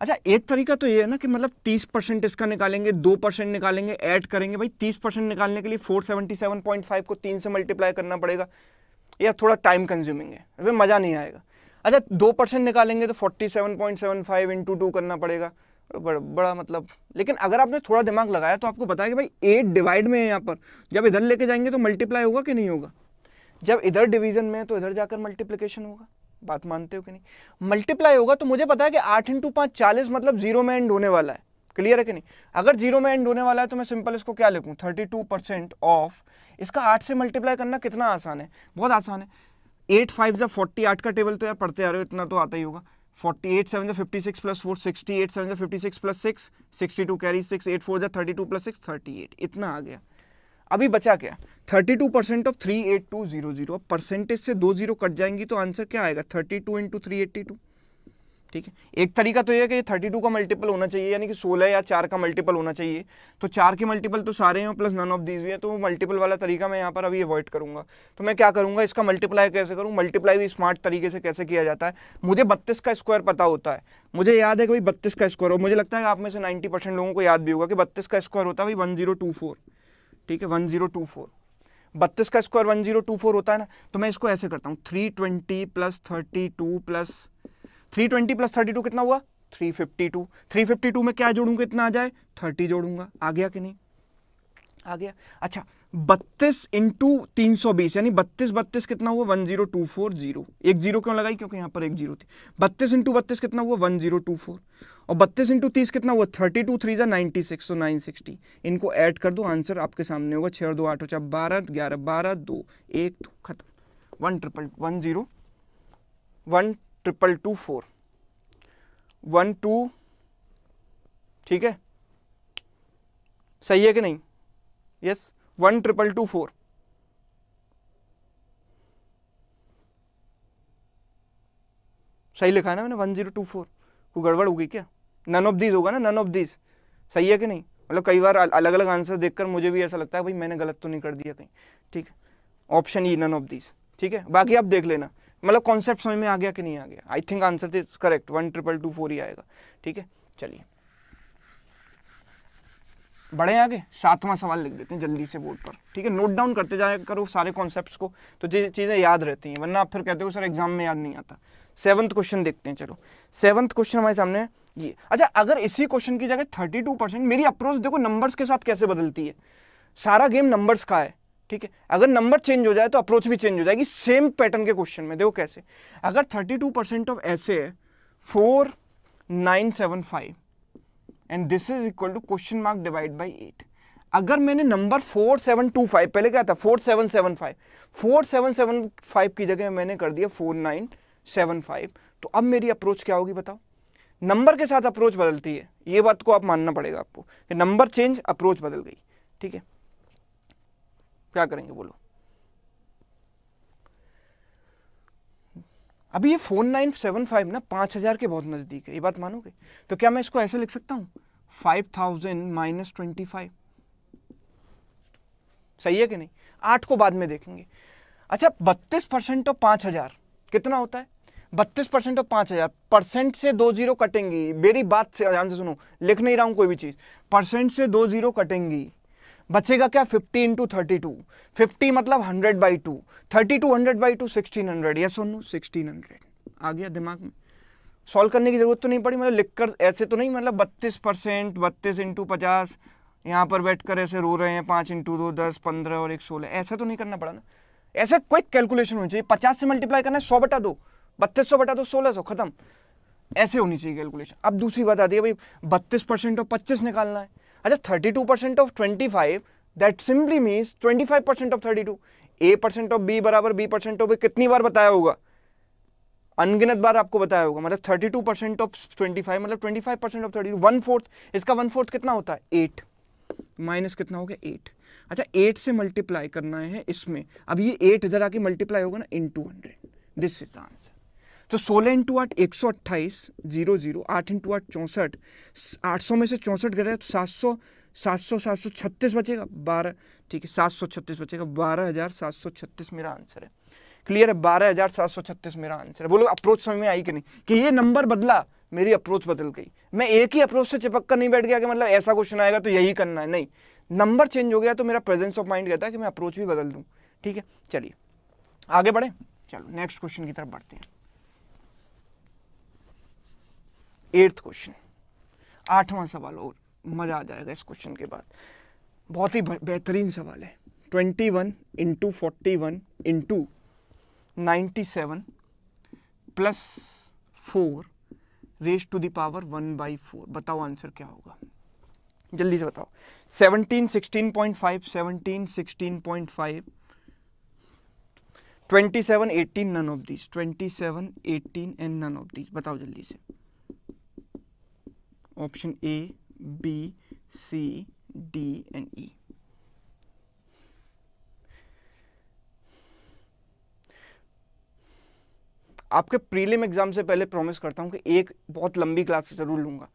अच्छा एक तरीका तो ये है ना कि मतलब तीस परसेंट इसका निकालेंगे दो परसेंट निकालेंगे ऐड करेंगे भाई तीस परसेंट निकालने के लिए four seventy seven point five को तीन से मल्टीप्लाई करना पड़ेगा या थोड़ा टाइम कंज्यूमिंग है अभी मज़ा नहीं आएगा अच्छा दो परसेंट निकालेंगे तो forty seven point seven five into two करना पड़ेगा बड़, बड़ा मतलब लेकिन अगर आपने थोड़ा दिमाग लगाया तो आपको बताया कि भाई एट डिवाइड में है यहाँ पर जब इधर लेके जाएंगे तो मल्टीप्लाई होगा कि नहीं होगा जब इधर डिवीजन में है तो इधर जाकर मल्टीप्लीकेशन होगा बात मानते हो कि नहीं मल्टीप्लाई होगा तो मुझे पता है कि आठ इंटू पाँच चालीस मतलब जीरो में एंड होने वाला है क्लियर है कि नहीं अगर जीरो में एंड होने वाला है तो मैं सिंपल इसको क्या लिखूँ थर्टी टू परसेंट ऑफ इसका आठ से मल्टीप्लाई करना कितना आसान है बहुत आसान है एट फाइव जब फोर्टी आठ का टेबल तो यार पढ़ते आ रहे हो इतना तो आता ही होगा फोर्टी एट सेवन जो fifty six plus four sixty eight seven जो fifty six plus six sixty two six eight four जो thirty two plus six thirty eight इतना आ गया अभी बचा क्या thirty two percent of three eight two zero zero percentage से दो जीरो कट जाएंगी तो आंसर क्या आएगा thirty two into three eighty two ठीक है एक तरीका तो यह कि थर्टी टू का मल्टीपल होना चाहिए यानी कि सोलह या चार का मल्टीपल होना चाहिए तो चार के मल्टीपल तो सारे हैं प्लस नन ऑफ दीज भी है तो मल्टीपल वाला तरीका मैं यहाँ पर अभी अवॉइड करूँगा तो मैं क्या करूँगा इसका मल्टीप्लाई कैसे करूँ मल्टीप्लाई भी स्मार्ट तरीके से कैसे किया जाता है मुझे बत्तीस का स्क्वायर पता होता है मुझे याद है कि भाई बत्तीस का स्क्वायर हो मुझे लगता है आप में से नाइन्टी परसेंट लोगों को याद भी होगा कि बत्तीस का स्क्वायर होता है भाई वन जीरो टू फोर ठीक है वन जीरो टू फोर बत्तीस का square one zero two four होता है ना तो मैं इसको ऐसे करता हूँ three twenty plus thirty two plus three twenty plus thirty two कितना हुआ three fifty two three fifty two में क्या जोड़ूंगा कितना आ जाए थर्टी जोड़ूंगा आ गया कि नहीं आ गया अच्छा बत्तीस इंटू तीन सौ बीस यानी बत्तीस बत्तीस कितना हुआ one zero two four zero एक जीरो क्यों लगाई क्योंकि यहाँ पर एक जीरो थी बत्तीस इंटू बत्तीस कितना हुआ वन जीरो टू फोर और बत्तीस इंटू तीस कितना हुआ थर्टी टू थ्री जा नाइन्टी सिक्स तो नाइन सिक्सटी इनको ऐड कर दो आंसर आपके सामने होगा छः और दो आठ और चार बारह ग्यारह बारह दो एक दो खत्म one triple one zero one triple two four one two ठीक है सही है कि नहीं yes one triple two four सही लिखा है ना मैंने वन जीरो टू फोर को गड़बड़ हो गई क्या नन ऑफ दीज होगा ना नन ऑफ दीज सही है कि नहीं मतलब कई बार अलग अलग आंसर देखकर मुझे भी ऐसा लगता है भाई मैंने गलत तो नहीं कर दिया कहीं ठीक है option E none of these ठीक है बाकी आप देख लेना मतलब कॉन्सेप्ट समझ में आ गया कि नहीं आ गया I think answer is correct one triple two four ही आएगा ठीक है चलिए बढ़े आगे सातवां सवाल लिख देते हैं जल्दी से बोर्ड पर ठीक है नोट डाउन करते जाया करो सारे कॉन्सेप्ट को तो जी चीज़ें याद रहती हैं वरना आप फिर कहते हो सर एग्जाम में याद नहीं आता सेवन्थ क्वेश्चन देखते हैं चलो सेवन्थ क्वेश्चन हमारे सामने ये अच्छा अगर इसी क्वेश्चन की जगह थर्टी टू परसेंट मेरी अप्रोच देखो नंबर्स के साथ कैसे बदलती है सारा गेम नंबर्स का है ठीक है अगर नंबर चेंज हो जाए तो अप्रोच भी चेंज हो जाएगी सेम पैटर्न के क्वेश्चन में देखो कैसे अगर 32 परसेंट ऑफ ऐसे है four nine seven five and this is equal to question mark divide by eight अगर मैंने number four seven two five पहले क्या था four seven seven five four seven seven five की जगह मैंने कर दिया फोर नाइन सेवन फाइव तो अब मेरी अप्रोच क्या होगी बताओ नंबर के साथ अप्रोच बदलती है ये बात को आप मानना पड़ेगा आपको कि नंबर चेंज अप्रोच बदल गई ठीक है क्या करेंगे बोलो अभी ये फोर नाइन सेवन फाइव ना पांच हजार के बहुत नजदीक है ये बात मानोगे तो क्या मैं इसको ऐसे लिख सकता हूं five thousand minus twenty five सही है कि नहीं आठ को बाद में देखेंगे अच्छा बत्तीस परसेंट और पांच हजार कितना होता है बत्तीस परसेंट और पांच हजार परसेंट से दो जीरो कटेंगी मेरी बात से ध्यान से सुनो लिख नहीं रहा हूं कोई भी चीज परसेंट से दो जीरो कटेंगी बचेगा क्या 50 इंटू थर्टी टू फिफ्टी मतलब 100 by two thirty two hundred by two sixteen hundred या सोनू सिक्सटीन हंड्रेड आ गया दिमाग में सॉल्व करने की ज़रूरत तो नहीं पड़ी मतलब लिखकर ऐसे तो नहीं मतलब बत्तीस परसेंट बत्तीस इंटू पचास यहाँ पर बैठ कर ऐसे रो रहे हैं पाँच इंटू दो दस पंद्रह और एक सोलह ऐसा तो नहीं करना पड़ा ना ऐसा क्विक कैलकुलेशन होनी चाहिए पचास से मल्टीप्लाई करना है सौ बटा दो बत्तीस सौ बटा दो सोलह सौ खत्म ऐसे होनी चाहिए कैलकुलेशन अब दूसरी बात आती है भाई बत्तीस परसेंट और पच्चीस निकालना है अच्छा thirty two percent of twenty five that simply means twenty five percent of thirty two A percent of B बराबर बी परसेंट ऑफ ए कितनी बार बताया होगा अनगिनत बार आपको बताया होगा मतलब thirty two percent of twenty five मतलब twenty five percent of thirty two one fourth इसका वन फोर्थ कितना होता है एट माइनस कितना हो गया एट अच्छा एट से मल्टीप्लाई करना है इसमें अब ये एट इधर आके मल्टीप्लाई होगा ना into hundred this is answer तो सोलह इंटू आठ एक सौ अट्ठाईस जीरो जीरो आठ इंटू आठ चौंसठ आठ सौ में से चौंसठ गए तो सात सौ सात सौ सात सौ छत्तीस बचेगा बारह ठीक है सात सौ छत्तीस बचेगा बारह हज़ार सात सौ छत्तीस मेरा आंसर है क्लियर है बारह हज़ार सात सौ छत्तीस मेरा आंसर है बोलो अप्रोच समझ में आई कि नहीं कि ये नंबर बदला मेरी अप्रोच बदल गई मैं एक ही अप्रोच से चिपक कर नहीं बैठ गया कि मतलब ऐसा क्वेश्चन आएगा तो यही करना है नहीं नंबर चेंज हो गया तो मेरा प्रेजेंस ऑफ माइंड कहता है कि मैं अप्रोच भी बदल दूँ ठीक है चलिए आगे बढ़ें चलो नेक्स्ट क्वेश्चन की तरफ बढ़ते हैं एट्थ क्वेश्चन आठवां सवाल और मज़ा आ जाएगा इस क्वेश्चन के बाद बहुत ही बेहतरीन सवाल है twenty one into forty one into ninety seven plus four raise to the power one by four बताओ आंसर क्या होगा जल्दी से बताओ seventeen sixteen point five seventeen sixteen point five twenty seven eighteen none of this twenty seven eighteen and none of this बताओ जल्दी से option A, B, C, D and E. आपके प्रीलिम एग्जाम से पहले प्रॉमिस करता हूँ कि एक बहुत लंबी क्लास जरूर लूँगा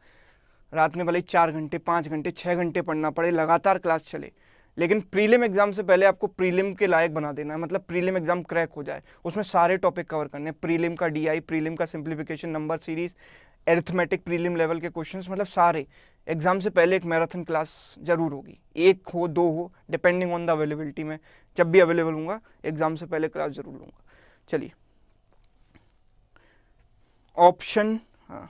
रात में भले चार घंटे पाँच घंटे छः घंटे पढ़ना पड़े लगातार क्लास चले लेकिन प्रीलिम एग्जाम से पहले आपको प्रीलिम के लायक बना देना है मतलब प्रीलिम एग्जाम क्रैक हो जाए उसमें सारे टॉपिक कवर करने प्रीलिम का डीआई प्रीलिम का simplification number series arithmetic prelim level के क्वेश्चंस मतलब सारे एग्ज़ाम से पहले एक मैराथन क्लास ज़रूर होगी एक हो दो हो डिपेंडिंग ऑन द अवेलेबिलिटी में जब भी अवेलेबल हूँ एग्ज़ाम से पहले क्लास ज़रूर लूँगा चलिए ऑप्शन हाँ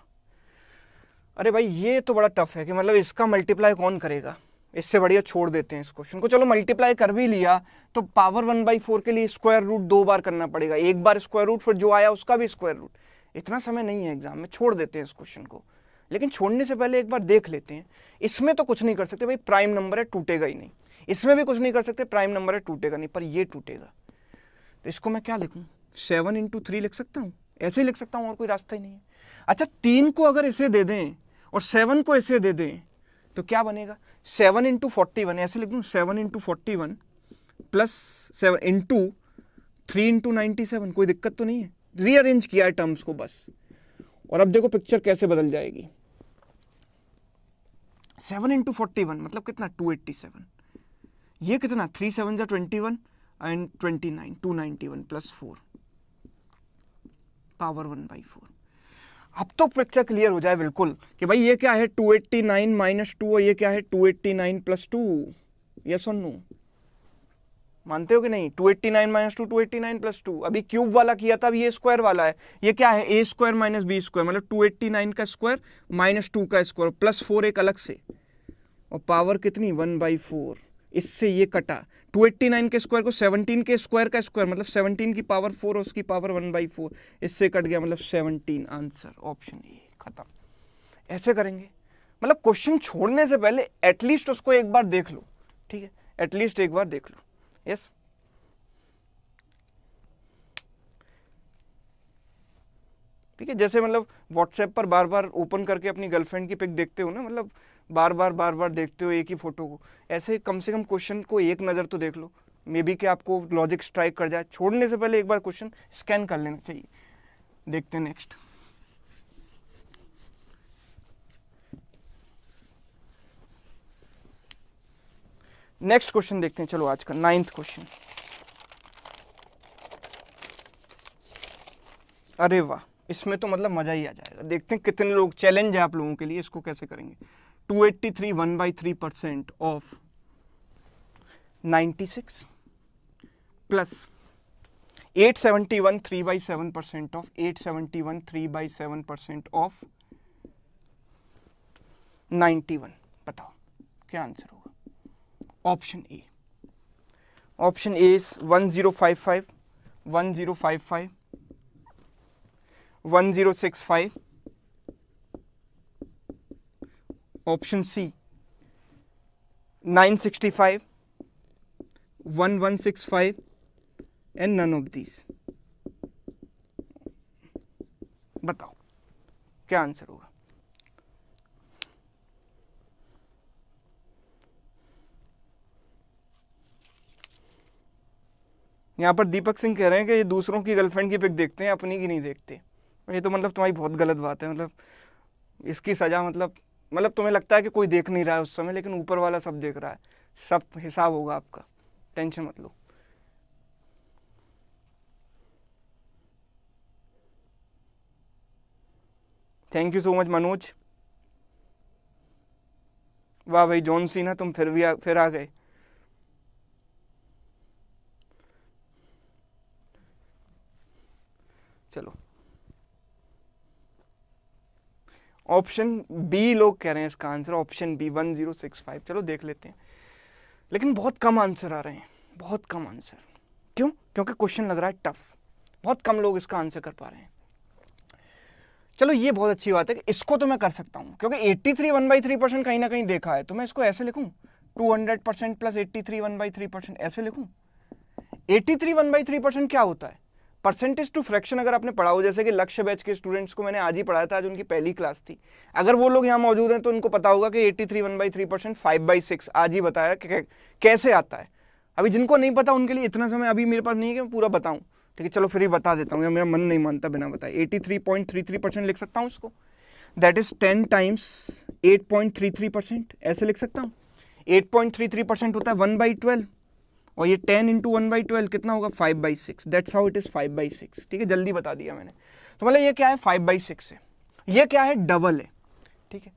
अरे भाई ये तो बड़ा टफ है कि मतलब इसका मल्टीप्लाई कौन करेगा इससे बढ़िया छोड़ देते हैं इस क्वेश्चन को चलो मल्टीप्लाई कर भी लिया तो पावर वन बाई फोर के लिए स्क्वायर रूट दो बार करना पड़ेगा एक बार स्क्वायर रूट फिर जो आया उसका भी स्क्वायर रूट इतना समय नहीं है एग्जाम में छोड़ देते हैं इस क्वेश्चन को लेकिन छोड़ने से पहले एक बार देख लेते हैं इसमें तो कुछ नहीं कर सकते भाई प्राइम नंबर है टूटेगा ही नहीं इसमें भी कुछ नहीं कर सकते प्राइम नंबर है टूटेगा नहीं पर ये टूटेगा तो इसको मैं क्या लिखूँ सेवन इंटू थ्री लिख सकता हूँ ऐसे ही लिख सकता हूँ और कोई रास्ता ही नहीं है अच्छा तीन को अगर इसे दे दें और सेवन को इसे दे दें तो क्या बनेगा सेवन इंटू फोर्टी वन ऐसे लिख दूँ seven into forty one plus seven into three into ninety seven कोई दिक्कत तो नहीं है रीअरेंज किया है टर्म्स को बस और अब देखो पिक्चर कैसे बदल जाएगी सेवन इंटू फोर्टी वन मतलब कितना टू एट्टी सेवन ये कितना थ्री सेवन जो twenty one and twenty nine two ninety one plus four power one by four अब तो पिक्चर क्लियर हो जाए बिल्कुल कि भाई ये क्या है two eighty nine minus two और ये क्या है two eighty nine plus two yes और नो मानते हो कि नहीं 289 eighty nine minus two two eighty nine plus two अभी क्यूब वाला किया था अब ये स्क्वायर वाला है ये क्या है A square minus B square मतलब 289 का स्क्वायर माइनस टू का स्क्वायर प्लस फोर एक अलग से और पावर कितनी वन बाई फोर इससे ये कटा 289 के स्क्वायर को 17 के स्क्वायर का स्क्वायर मतलब 17 की पावर फोर और उसकी पावर वन बाई फोर इससे कट गया मतलब सेवनटीन आंसर ऑप्शन ए खत्म ऐसे करेंगे मतलब क्वेश्चन छोड़ने से पहले एटलीस्ट उसको एक बार देख लो ठीक है एटलीस्ट एक बार देख लो Yes? ठीक है जैसे मतलब व्हाट्सएप पर बार बार ओपन करके अपनी गर्लफ्रेंड की पिक देखते हो ना मतलब बार बार बार बार देखते हो एक ही फोटो को ऐसे कम से कम क्वेश्चन को एक नज़र तो देख लो मे बी कि आपको लॉजिक स्ट्राइक कर जाए छोड़ने से पहले एक बार क्वेश्चन स्कैन कर लेना चाहिए देखते हैं नेक्स्ट नेक्स्ट क्वेश्चन देखते हैं चलो आज का नाइन्थ क्वेश्चन अरे वाह इसमें तो मतलब मजा ही आ जाएगा देखते हैं कितने लोग चैलेंज है आप लोगों के लिए इसको कैसे करेंगे 283 eighty three one by three percent of ninety six plus eight seventy one three by seven percent of eight seventy one three by seven percent of ninety one बताओ क्या आंसर हो option A option A is one zero five five one zero five five one zero six five option C nine sixty five one one six five and none of these बताओ क्या answer होगा यहाँ पर दीपक सिंह कह रहे हैं कि ये दूसरों की गर्लफ्रेंड की पिक देखते हैं अपनी की नहीं देखते ये तो मतलब तुम्हारी बहुत गलत बात है मतलब इसकी सज़ा मतलब मतलब तुम्हें लगता है कि कोई देख नहीं रहा है उस समय लेकिन ऊपर वाला सब देख रहा है सब हिसाब होगा आपका टेंशन मत लो thank you so much Manoj वाह भाई जॉन सीना तुम फिर भी आ, फिर आ गए चलो ऑप्शन बी लोग कह रहे हैं इसका answer option B one zero six five चलो देख लेते हैं लेकिन बहुत कम आंसर आ रहे हैं बहुत कम आंसर क्यों क्योंकि क्वेश्चन लग रहा है टफ बहुत कम लोग इसका आंसर कर पा रहे हैं चलो ये बहुत अच्छी बात है कि इसको तो मैं कर सकता हूँ क्योंकि eighty three one by three percent कहीं ना कहीं देखा है तो मैं इसको ऐसे लिखूँ two hundred percent plus eighty three one by three percent ऐसे लिखूँ eighty three one by three percent क्या होता है परसेंटेज टू फ्रैक्शन अगर आपने पढ़ा हो जैसे कि लक्ष्य बैच के स्टूडेंट्स को मैंने आज ही पढ़ाया था आज उनकी पहली क्लास थी अगर वो लोग यहाँ मौजूद हैं तो उनको पता होगा कि eighty three one by three percent five by six आज ही बताया कि कैसे आता है अभी जिनको नहीं पता उनके लिए इतना समय अभी मेरे पास नहीं है कि मैं पूरा बताऊँ ठीक है चलो फिर ही बता देता हूँ या मेरा मन नहीं मानता बिना बताए eighty three point three three percent लिख सकता हूँ उसको that is ten times eight point three three percent ऐसे लिख सकता हूँ eight point three three percent होता है वन बाई ट्वेल्व और ये ten into one by twelve कितना होगा five by six that's how it is five by six ठीक है जल्दी बता दिया मैंने तो मतलब ये क्या है फाइव बाई सिक्स है ये क्या है डबल है ठीक है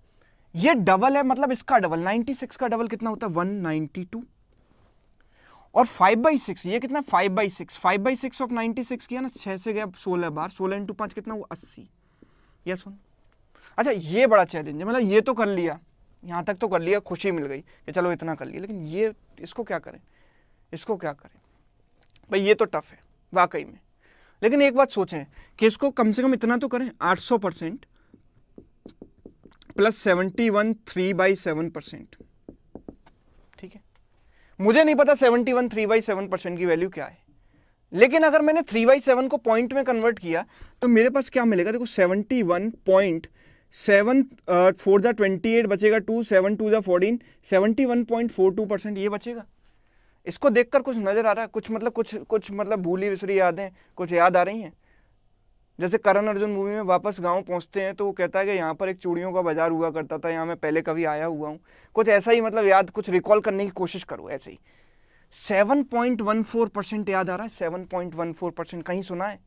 ये डबल है मतलब इसका डबल 96 का डबल कितना होता है 192 और 5 बाई सिक्स ये कितना 5 by six five by six of six किया ना छः से गया सोलह बार सोलह इंटू पाँच कितना हुआ अस्सी ये सुन अच्छा ये बड़ा चैलेंज है मतलब ये तो कर लिया यहाँ तक तो कर लिया खुशी मिल गई कि चलो इतना कर लिया लेकिन ये इसको क्या करें इसको क्या करें भाई ये तो टफ है वाकई में लेकिन एक बात सोचें कि इसको कम से कम इतना तो करें 800 percent plus seventy one three by seven percent ठीक है मुझे नहीं पता seventy one three by seven percent की वैल्यू क्या है लेकिन अगर मैंने थ्री बाई सेवन को पॉइंट में कन्वर्ट किया तो मेरे पास क्या मिलेगा देखो seventy one point seven four ज़ा ट्वेंटी एट बचेगा टू सेवन टू ज़ा fourteen seventy one point four two percent ये बचेगा इसको देखकर कुछ नज़र आ रहा है कुछ मतलब कुछ कुछ मतलब भूली विसरी यादें कुछ याद आ रही हैं जैसे करण अर्जुन मूवी में वापस गांव पहुंचते हैं तो वो कहता है कि यहाँ पर एक चूड़ियों का बाजार हुआ करता था यहाँ मैं पहले कभी आया हुआ हूँ कुछ ऐसा ही मतलब याद कुछ रिकॉल करने की कोशिश करो ऐसे ही seven point one four percent याद आ रहा है seven point one four percent कहीं सुना है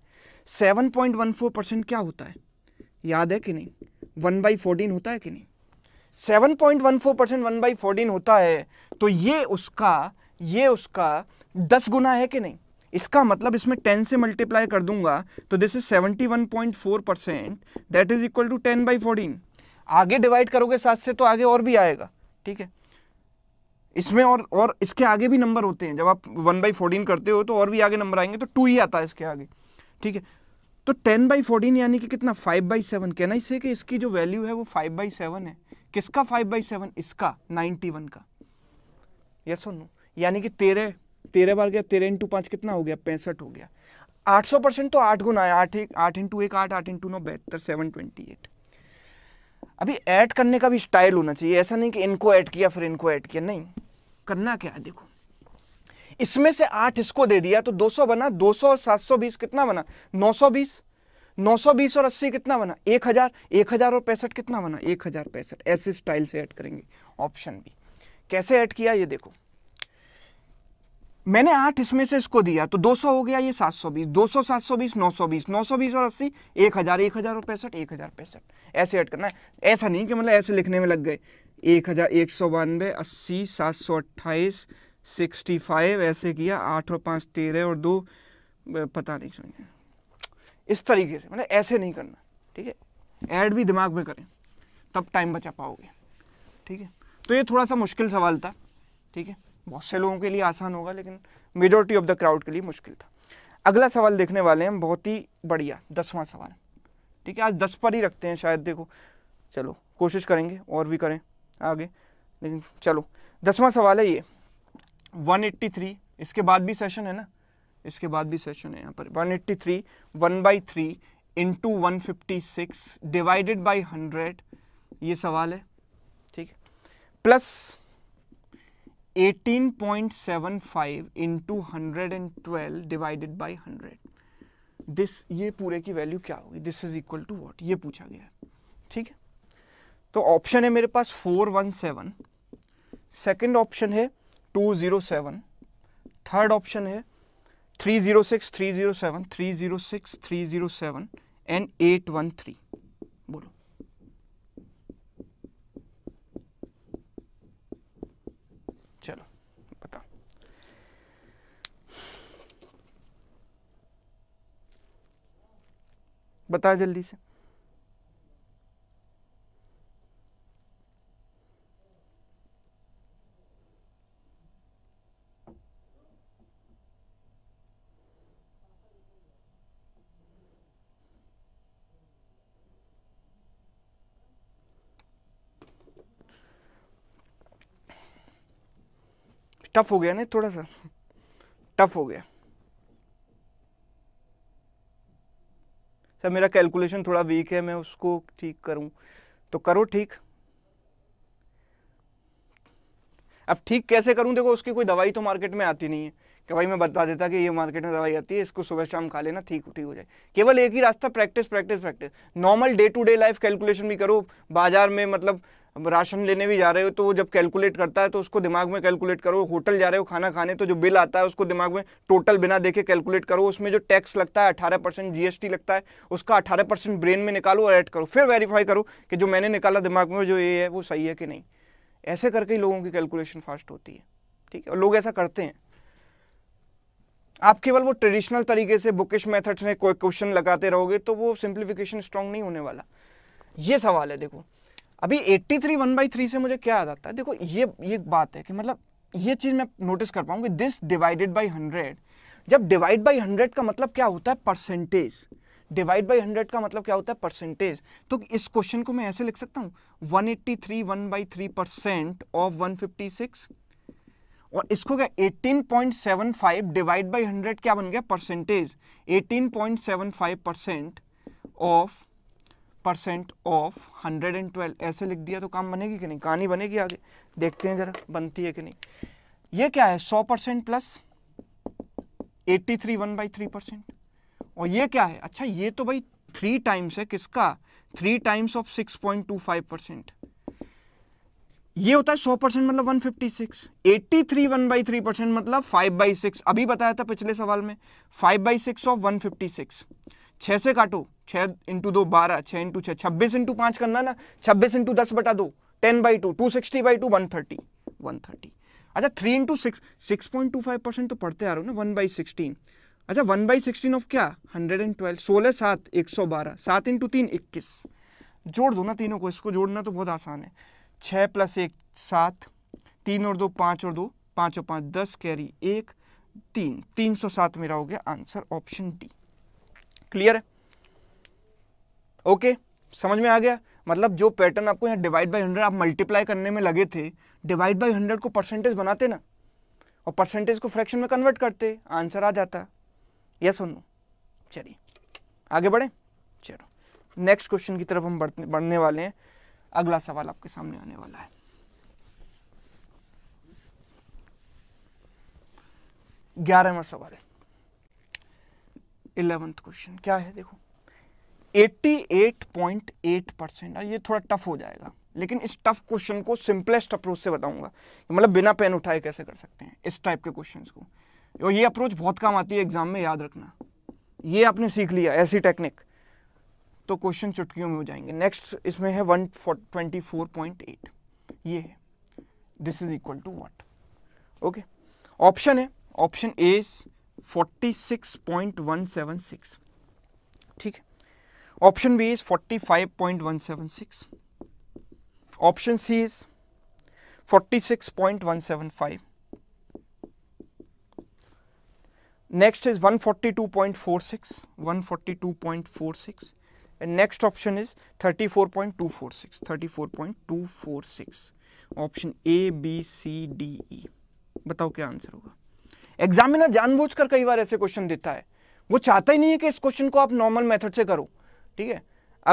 seven point one four percent क्या होता है याद है कि नहीं वन बाई फोर्टीन होता है कि नहीं seven point one four percent one by fourteen होता है तो ये उसका ये उसका दस गुना है कि नहीं इसका मतलब इसमें टेन से मल्टीप्लाई कर दूंगा तो this is seventy one point four percent that is equal to ten by fourteen आगे डिवाइड करोगे सात से तो आगे और भी आएगा ठीक है इसमें और और इसके आगे भी नंबर होते हैं जब आप वन बाई फोर्टीन करते हो तो और भी आगे नंबर आएंगे तो टू ही आता है इसके आगे ठीक है तो टेन बाई फोर्टीन यानी कि कितना फाइव बाई सेवन कहना इससे कि इसकी जो वैल्यू है वो फाइव बाई सेवन है किसका फाइव बाई सेवन इसका नाइन्टी वन का यस और नो यानी कि तेरह तेरह बार गया तेरह इंटू पाँच कितना हो गया पैंसठ हो गया आठ सौ परसेंट तो आठ गुना है आठ एक आठ इंटू एक आठ आठ इंटू नौ बहत्तर सेवन ट्वेंटी एट अभी ऐड करने का भी स्टाइल होना चाहिए ऐसा नहीं कि इनको ऐड किया फिर इनको ऐड किया नहीं करना क्या है देखो इसमें से आठ इसको दे दिया तो दो सौ बना दो सौ सात सौ बीस कितना बना नौ नौ सौ बीस सौ बीस और अस्सी कितना बना एक हजार एक हजार और पैंसठ कितना बना एक हजार पैंसठ ऐसे स्टाइल से ऐड करेंगे ऑप्शन भी कैसे ऐड किया ये देखो मैंने आठ इसमें से इसको दिया तो 200 हो गया ये 720 200 720 920 920 और अस्सी एक हजार एक हज़ार और पैंसठ एक हज़ार पैंसठ ऐसे ऐड करना है ऐसा नहीं कि मतलब ऐसे लिखने में लग गए एक हज़ार एक सौ बानवे अस्सी सात सौ अट्ठाईस सिक्सटी फाइव ऐसे किया आठ और पाँच तेरह और दो पता नहीं समझे इस तरीके से मतलब ऐसे नहीं करना ठीक है ऐड भी दिमाग में करें तब टाइम बचा पाओगे ठीक है तो ये थोड़ा सा मुश्किल सवाल था ठीक है बहुत से लोगों के लिए आसान होगा लेकिन मेजोरिटी ऑफ द क्राउड के लिए मुश्किल था अगला सवाल देखने वाले हैं बहुत ही बढ़िया दसवां सवाल ठीक है आज दस पर ही रखते हैं शायद देखो चलो कोशिश करेंगे और भी करें आगे लेकिन चलो दसवां सवाल है ये 183 इसके बाद भी सेशन है ना इसके बाद भी सेशन है यहाँ पर 183 eighty three one by three into one fifty six divided by hundred ये सवाल है ठीक है plus 18.75 into 112 divided by 100 this ये पूरे की वैल्यू क्या होगी this is equal to what ये पूछा गया है ठीक है तो ऑप्शन है मेरे पास four one seven second option है two zero seven third option है three zero six three zero seven three zero six three zero seven and eight one three बोलो बता जल्दी से टफ हो गया ना थोड़ा सा टफ हो गया सर अच्छा, मेरा कैलकुलेशन थोड़ा वीक है मैं उसको ठीक करूं तो करो ठीक अब ठीक कैसे करूं देखो उसकी कोई दवाई तो मार्केट में आती नहीं है कि भाई मैं बता देता कि ये मार्केट में दवाई आती है इसको सुबह शाम खा लेना ठीक ठीक हो जाए केवल एक ही रास्ता practice practice practice normal day to day life calculation भी करो बाजार में मतलब राशन लेने भी जा रहे हो तो वो जब कैलकुलेट करता है तो उसको दिमाग में कैलकुलेट करो होटल जा रहे हो खाना खाने तो जो बिल आता है उसको दिमाग में टोटल बिना देखे कैलकुलेट करो उसमें जो टैक्स लगता है अठारह परसेंट जी लगता है उसका अठारह परसेंट ब्रेन में निकालो और ऐड करो फिर वेरीफाई करो कि जो मैंने निकाला दिमाग में जो ये है वो सही है कि नहीं ऐसे करके ही लोगों की कैलकुलेशन फास्ट होती है ठीक है और लोग ऐसा करते हैं आप केवल वो ट्रेडिशनल तरीके से बुकिश मेथड से कोई क्वेश्चन लगाते रहोगे तो वो सिंप्लीफिकेशन स्ट्रांग नहीं होने वाला ये सवाल है देखो अभी 83 थ्री वन बाई थ्री से मुझे क्या याद आता है देखो ये ये बात है कि मतलब ये चीज़ मैं नोटिस कर पाऊँ कि दिस डिवाइडेड बाई हंड्रेड जब डिवाइड बाई हंड्रेड का मतलब क्या होता है परसेंटेज डिवाइड बाई हंड्रेड का मतलब क्या होता है परसेंटेज तो इस क्वेश्चन को मैं ऐसे लिख सकता हूँ one eighty three one by three percent of one fifty six और इसको क्या 18.75 डिवाइड बाई हंड्रेड क्या बन गया percentage 18.75 percent of percent of hundred and twelve ऐसे लिख दिया तो काम बनेगी कि नहीं कहानी बनेगी आगे देखते हैं जरा बनती है कि नहीं ये क्या है 100 percent plus eighty three one by three percent और ये क्या है अच्छा ये तो भाई थ्री टाइम्स है किसका three times of six point two five percent ये होता है 100 परसेंट मतलब 156, 83 six eighty three one by three percent मतलब फाइव बाई सिक्स अभी बताया था पिछले सवाल में five by six of one fifty six छः से काटो छः इंटू दो बारह छः इंटू छः छब्बीस इंटू पाँच करना ना छब्बीस इंटू दस बटा दो ten by two two sixty by two one thirty one thirty अच्छा three into six six point two five percent तो पढ़ते आ रहे हो ना वन बाई सिक्सटीन अच्छा वन बाई सिक्सटीन ऑफ क्या हंड्रेड एंड ट्वेल्व सोलह सात एक सौ बारह सात इंटू तीन इक्कीस जोड़ दो ना तीनों को इसको जोड़ना तो बहुत आसान है छः प्लस एक सात तीन और दो पाँच और दो पाँच और पाँच दस कैरी एक तीन तीन सौ सात मेरा हो गया आंसर ऑप्शन डी क्लियर है ओके समझ में आ गया मतलब जो पैटर्न आपको यहाँ डिवाइड बाई हंड्रेड आप मल्टीप्लाई करने में लगे थे डिवाइड बाई हंड्रेड को परसेंटेज बनाते ना और परसेंटेज को फ्रैक्शन में कन्वर्ट करते आंसर आ जाता यस सुनो चलिए आगे बढ़ें चलो नेक्स्ट क्वेश्चन की तरफ हम बढ़ने वाले हैं अगला सवाल आपके सामने आने वाला है ग्यारहवा सवाल है इलेवंथ क्वेश्चन क्या है देखो 88.8 परसेंट ये थोड़ा टफ हो जाएगा लेकिन इस टफ क्वेश्चन को सिंपलेस्ट अप्रोच से बताऊंगा मतलब बिना पेन उठाए कैसे कर सकते हैं इस टाइप के क्वेश्चंस को और ये अप्रोच बहुत काम आती है एग्जाम में याद रखना ये आपने सीख लिया ऐसी टेक्निक तो क्वेश्चन चुटकियों में हो जाएंगे नेक्स्ट इसमें है one twenty four point eight ये है this is equal to what okay option है option A is forty six point one seven six ठीक है option B is forty five point one seven six option C is forty six point one seven five next is one forty two point four six one forty two point four six and next option is 34.246 34.246 option A B C D E बताओ क्या answer होगा examiner जानबूझकर कई बार ऐसे question देता है वो चाहता ही नहीं है कि इस क्वेश्चन को आप नॉर्मल मेथड से करो ठीक है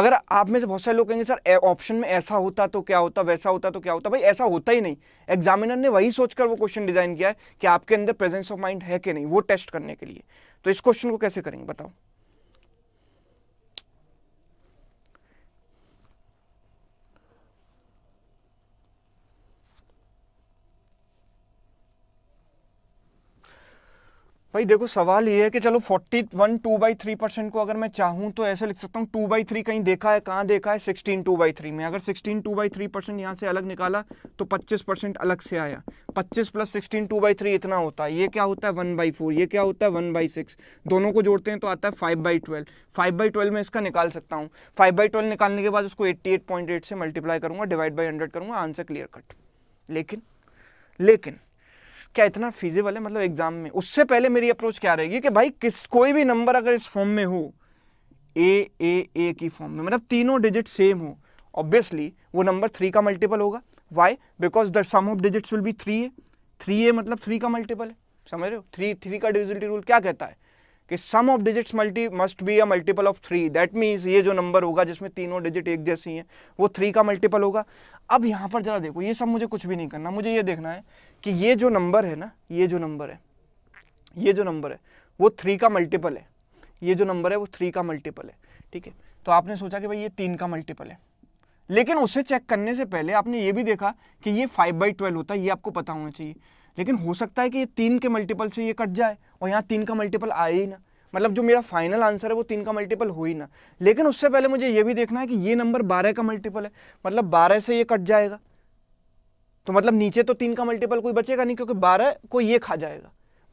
अगर आप में से बहुत सारे लोग कहेंगे सर ऑप्शन में ऐसा होता तो क्या होता वैसा होता तो क्या होता भाई ऐसा होता ही नहीं एग्जामिनर ने वही सोचकर वो क्वेश्चन डिजाइन किया है कि आपके अंदर प्रेजेंस ऑफ माइंड है कि नहीं वो टेस्ट करने के लिए तो इस क्वेश्चन को कैसे करेंगे बताओ भाई देखो सवाल ये है कि चलो forty one two by three percent को अगर मैं चाहूँ तो ऐसे लिख सकता हूँ टू बाई थ्री कहीं देखा है कहाँ देखा है सिक्सटीन टू बाई थ्री में अगर sixteen two by three percent यहाँ से अलग निकाला तो पच्चीस परसेंट अलग से आया पच्चीस plus sixteen two by three इतना होता है ये क्या होता है वन बाई फोर ये क्या होता है वन बाई सिक्स दोनों को जोड़ते हैं तो आता है five by twelve five by twelve में इसका निकाल सकता हूँ फाइव बाई ट्वेल्व निकालने के बाद उसको एट्टी एट पॉइंट एट से मल्टीप्लाई करूँगा डिवाइड बाई हंड्रेड करूँगा आंसर क्लियर कट लेकिन लेकिन क्या इतना फिजिबल है मतलब एग्जाम में उससे पहले मेरी अप्रोच क्या रहेगी कि भाई किस कोई भी नंबर अगर इस फॉर्म में हो ए ए ए की फॉर्म में मतलब तीनों डिजिट सेम हो ऑब्वियसली वो नंबर थ्री का मल्टीपल होगा why because the sum of digits will be three a three a मतलब थ्री का मल्टीपल है समझ रहे हो थ्री थ्री का डिविजिलिटी रूल क्या कहता है कि sum of digits multi must be a multiple of three that means ये जो नंबर होगा जिसमें तीनों डिजिट एक जैसी हैं वो थ्री का मल्टीपल होगा अब यहाँ पर ज़रा देखो ये सब मुझे कुछ भी नहीं करना मुझे ये देखना है कि ये जो नंबर है ना ये जो नंबर है ये जो नंबर है वो थ्री का मल्टीपल है ये जो नंबर है वो थ्री का मल्टीपल है ठीक है तो आपने सोचा कि भाई ये तीन का मल्टीपल है लेकिन उसे चेक करने से पहले आपने ये भी देखा कि ये फाइव बाई ट्वेल्व होता है ये आपको पता होना चाहिए लेकिन हो सकता है कि ये तीन के मल्टीपल से ये कट जाए और यहाँ तीन का मल्टीपल आए ही ना मतलब जो मेरा फाइनल आंसर है वो तीन का मल्टीपल हो ही ना लेकिन उससे पहले मुझे ये भी देखना है कि ये नंबर बारह का मल्टीपल है मतलब बारह से ये कट जाएगा तो मतलब नीचे तो तीन का मल्टीपल कोई बचेगा नहीं क्योंकि बारह को ये खा जाएगा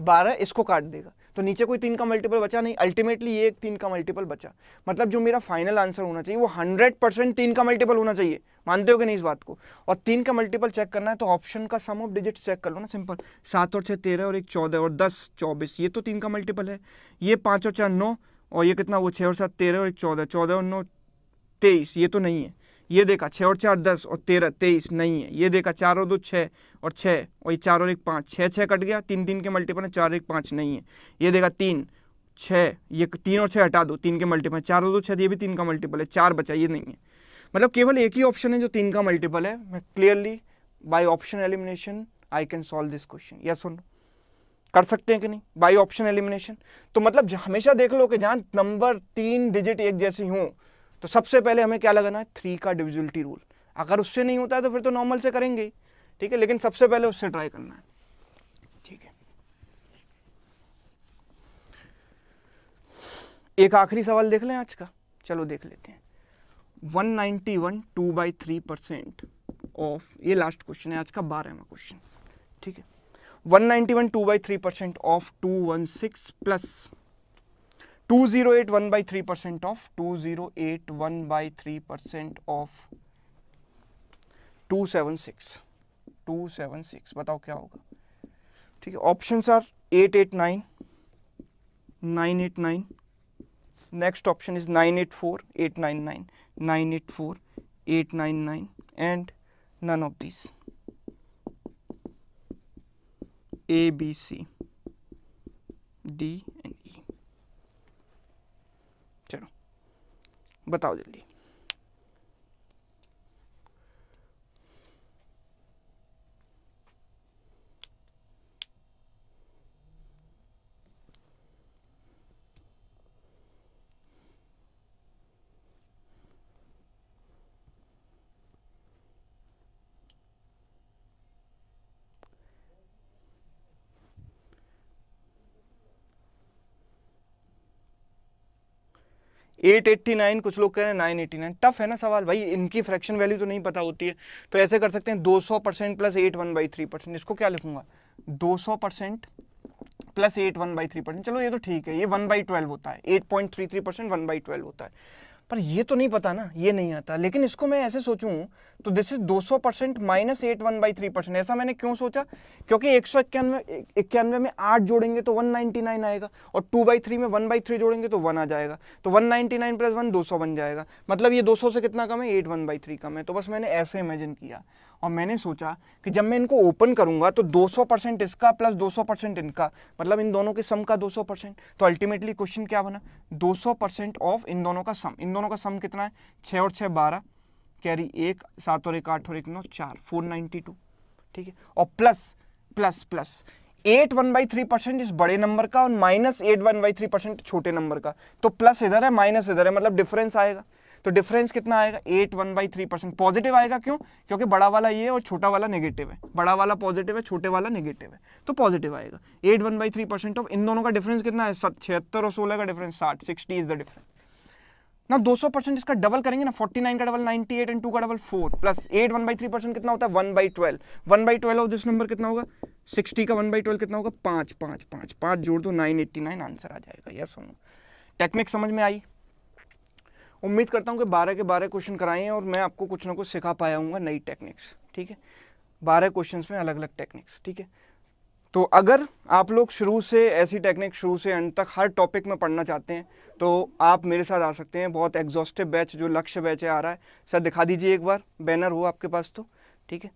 बारह इसको काट देगा तो नीचे कोई तीन का मल्टीपल बचा नहीं अल्टीमेटली ये एक तीन का मल्टीपल बचा मतलब जो मेरा फाइनल आंसर होना चाहिए वो हंड्रेड परसेंट तीन का मल्टीपल होना चाहिए मानते हो कि नहीं इस बात को और तीन का मल्टीपल चेक करना है तो ऑप्शन का सम ऑफ डिजिट चेक कर लो ना सिंपल सात और छः तेरह और एक चौदह और दस चौबीस ये तो तीन का मल्टीपल है ये पाँच और चार नौ और ये कितना वो छः और सात तेरह और एक चौदह चौदह और नौ तेईस ये तो नहीं है ये देखा छः और चार दस और तेरह तेईस नहीं है ये देखा चार और दो छः और छः और ये चार और एक पाँच छः छः कट गया तीन तीन के मल्टीपल है चार एक पाँच नहीं है ये देखा तीन छः ये तीन और छः हटा दो तीन के मल्टीपल चार और दो छः ये भी तीन का मल्टीपल है चार बचा ये नहीं है मतलब केवल एक ही ऑप्शन है जो तीन का मल्टीपल है मैं clearly by option elimination I can solve this question yes सुन कर सकते हैं कि नहीं बाई ऑप्शन एलिमिनेशन तो मतलब हमेशा देख लो कि जहाँ नंबर तीन डिजिट एक जैसे हों तो सबसे पहले हमें क्या लगाना है थ्री का डिविजिबिलिटी रूल अगर उससे नहीं होता है तो फिर तो नॉर्मल से करेंगे ठीक है लेकिन सबसे पहले उससे ट्राई करना है ठीक है एक आखिरी सवाल देख लें आज का चलो देख लेते हैं 191 ninety one two by three percent of ये लास्ट क्वेश्चन है आज का बारहवा क्वेश्चन ठीक है 191 ninety one two by three percent of two one six plus 2081 by 3 percent of 2081 by 3 percent of 276 276 बताओ क्या होगा ठीक है options are 889 989 next option is 984 899 984 899 and none of these A B C D बताओ जल्दी 889 कुछ लोग कह रहे हैं 989 टफ है ना सवाल भाई इनकी फ्रैक्शन वैल्यू तो नहीं पता होती है तो ऐसे कर सकते हैं 200 percent plus eight one by three percent इसको क्या लिखूंगा 200 percent plus eight one by three percent चलो ये तो ठीक है ये वन बाई ट्वेल्व होता है eight point three three percent one by twelve होता है पर ये तो नहीं पता ना ये नहीं आता लेकिन इसको मैं ऐसे सोचूं तो this is 200 percent minus eight one by three percent ऐसा मैंने क्यों सोचा क्योंकि एक सौ इक्यानवे इक्यानवे में आठ जोड़ेंगे तो 199 आएगा और टू बाई थ्री में वन बाई थ्री जोड़ेंगे तो वन आ जाएगा तो 199 प्लस वन दो बन जाएगा मतलब ये 200 से कितना कम है एट वन बाई थ्री कम है तो बस मैंने ऐसे इमेजिन किया और मैंने सोचा कि जब मैं इनको ओपन करूंगा तो 200 परसेंट इसका प्लस 200 परसेंट इनका मतलब इन दोनों के सम का 200 परसेंट तो अल्टीमेटली क्वेश्चन क्या बना 200 परसेंट ऑफ इन दोनों का सम इन दोनों का सम कितना है छः और छः बारह कैरी एक सात और एक आठ और एक नौ चार फोर टू ठीक है और plus plus plus eight one by three percent इस बड़े नंबर का और minus eight one by three percent छोटे नंबर का तो प्लस इधर है माइनस इधर है मतलब डिफरेंस आएगा तो डिफरेंस कितना आएगा eight one by three percent positive आएगा क्यों क्योंकि बड़ा वाला ये और छोटा वाला नेगेटिव है बड़ा वाला पॉजिटिव है छोटे वाला नेगेटिव है तो पॉजिटिव आएगा eight one by three percent of इन दोनों का डिफरेंस कितना है छिहत्तर और सोलह का डिफरेंस साठ सिक्सटी इज द डिफरेंस ना सौ परसेंट इसका डबल करेंगे ना फोर्टी नाइन का डबल एट एंड टू का double four plus eight one by three percent कितना होता है one by twelve one by twelve of this number कितना होगा सिक्सटी का वन बाई ट्वेल्व कितना होगा पाँच पाँच पाँच पाँच जोड़ दो नाइन नाइन आंसर आ जाएगा यस सुनो टेक्निक समझ में आई उम्मीद करता हूँ कि बारह के बारह क्वेश्चन कराए हैं और मैं आपको कुछ ना कुछ सिखा पाया हूँ नई टेक्निक्स ठीक है बारह क्वेश्चन में अलग अलग टेक्निक्स ठीक है तो अगर आप लोग शुरू से ऐसी टेक्निक शुरू से एंड तक हर टॉपिक में पढ़ना चाहते हैं तो आप मेरे साथ आ सकते हैं बहुत एग्जॉस्टिव बैच जो लक्ष्य बैच है आ रहा है सर दिखा दीजिए एक बार बैनर हो आपके पास तो ठीक है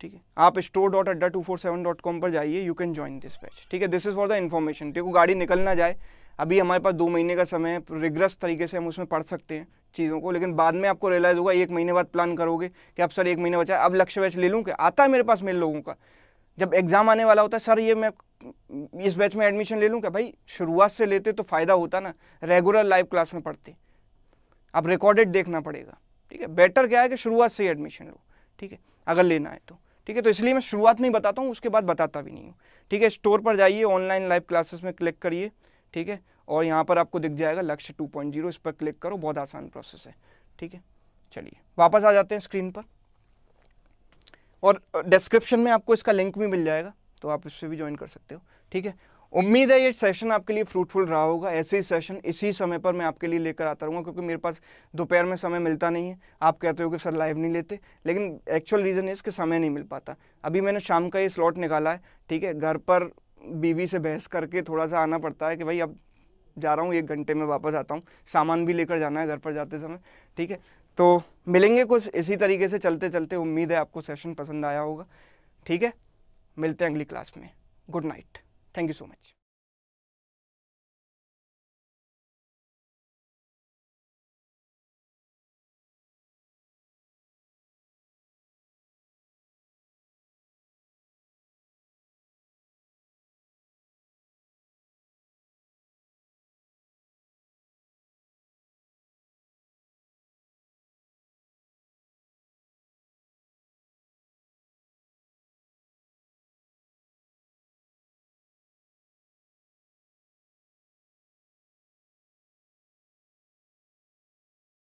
ठीक है आप store dot Adda two four seven dot com पर जाइए you can join this batch ठीक है this is for the information देखो गाड़ी निकल ना जाए अभी हमारे पास दो महीने का समय है रिग्रस तरीके से हम उसमें पढ़ सकते हैं चीज़ों को लेकिन बाद में आपको रियलाइज़ होगा एक महीने बाद प्लान करोगे कि अब सर एक महीने बचा अब लक्ष्य बैच ले लूँ क्या आता है मेरे पास मेरे लोगों का जब एग्ज़ाम आने वाला होता है सर ये मैं इस बैच में एडमिशन ले लूँ क्या भाई शुरुआत से लेते तो फ़ायदा होता ना रेगुलर लाइव क्लास में पढ़ते अब रिकॉर्डेड देखना पड़ेगा ठीक है बेटर क्या है कि शुरुआत से ही एडमिशन लो ठीक है अगर लेना है तो ठीक है तो इसलिए मैं शुरुआत में ही बताता हूँ उसके बाद बताता भी नहीं हूँ ठीक है स्टोर पर जाइए ऑनलाइन लाइव क्लासेस में क्लिक करिए ठीक है और यहाँ पर आपको दिख जाएगा लक्ष्य 2.0 इस पर क्लिक करो बहुत आसान प्रोसेस है ठीक है चलिए वापस आ जाते हैं स्क्रीन पर और डिस्क्रिप्शन में आपको इसका लिंक भी मिल जाएगा तो आप इससे भी ज्वाइन कर सकते हो ठीक है उम्मीद है ये सेशन आपके लिए फ्रूटफुल रहा होगा ऐसे ही सेशन इसी समय पर मैं आपके लिए लेकर आता रहूँगा क्योंकि मेरे पास दोपहर में समय मिलता नहीं है आप कहते हो कि सर लाइव नहीं लेते लेकिन एक्चुअल रीज़न है इसके समय नहीं मिल पाता अभी मैंने शाम का ये स्लॉट निकाला है ठीक है घर पर बीवी से बहस करके थोड़ा सा आना पड़ता है कि भाई अब जा रहा हूँ एक घंटे में वापस आता हूँ सामान भी लेकर जाना है घर पर जाते समय ठीक है तो मिलेंगे कुछ इसी तरीके से चलते चलते उम्मीद है आपको सेशन पसंद आया होगा ठीक है मिलते हैं अगली क्लास में good night thank you so much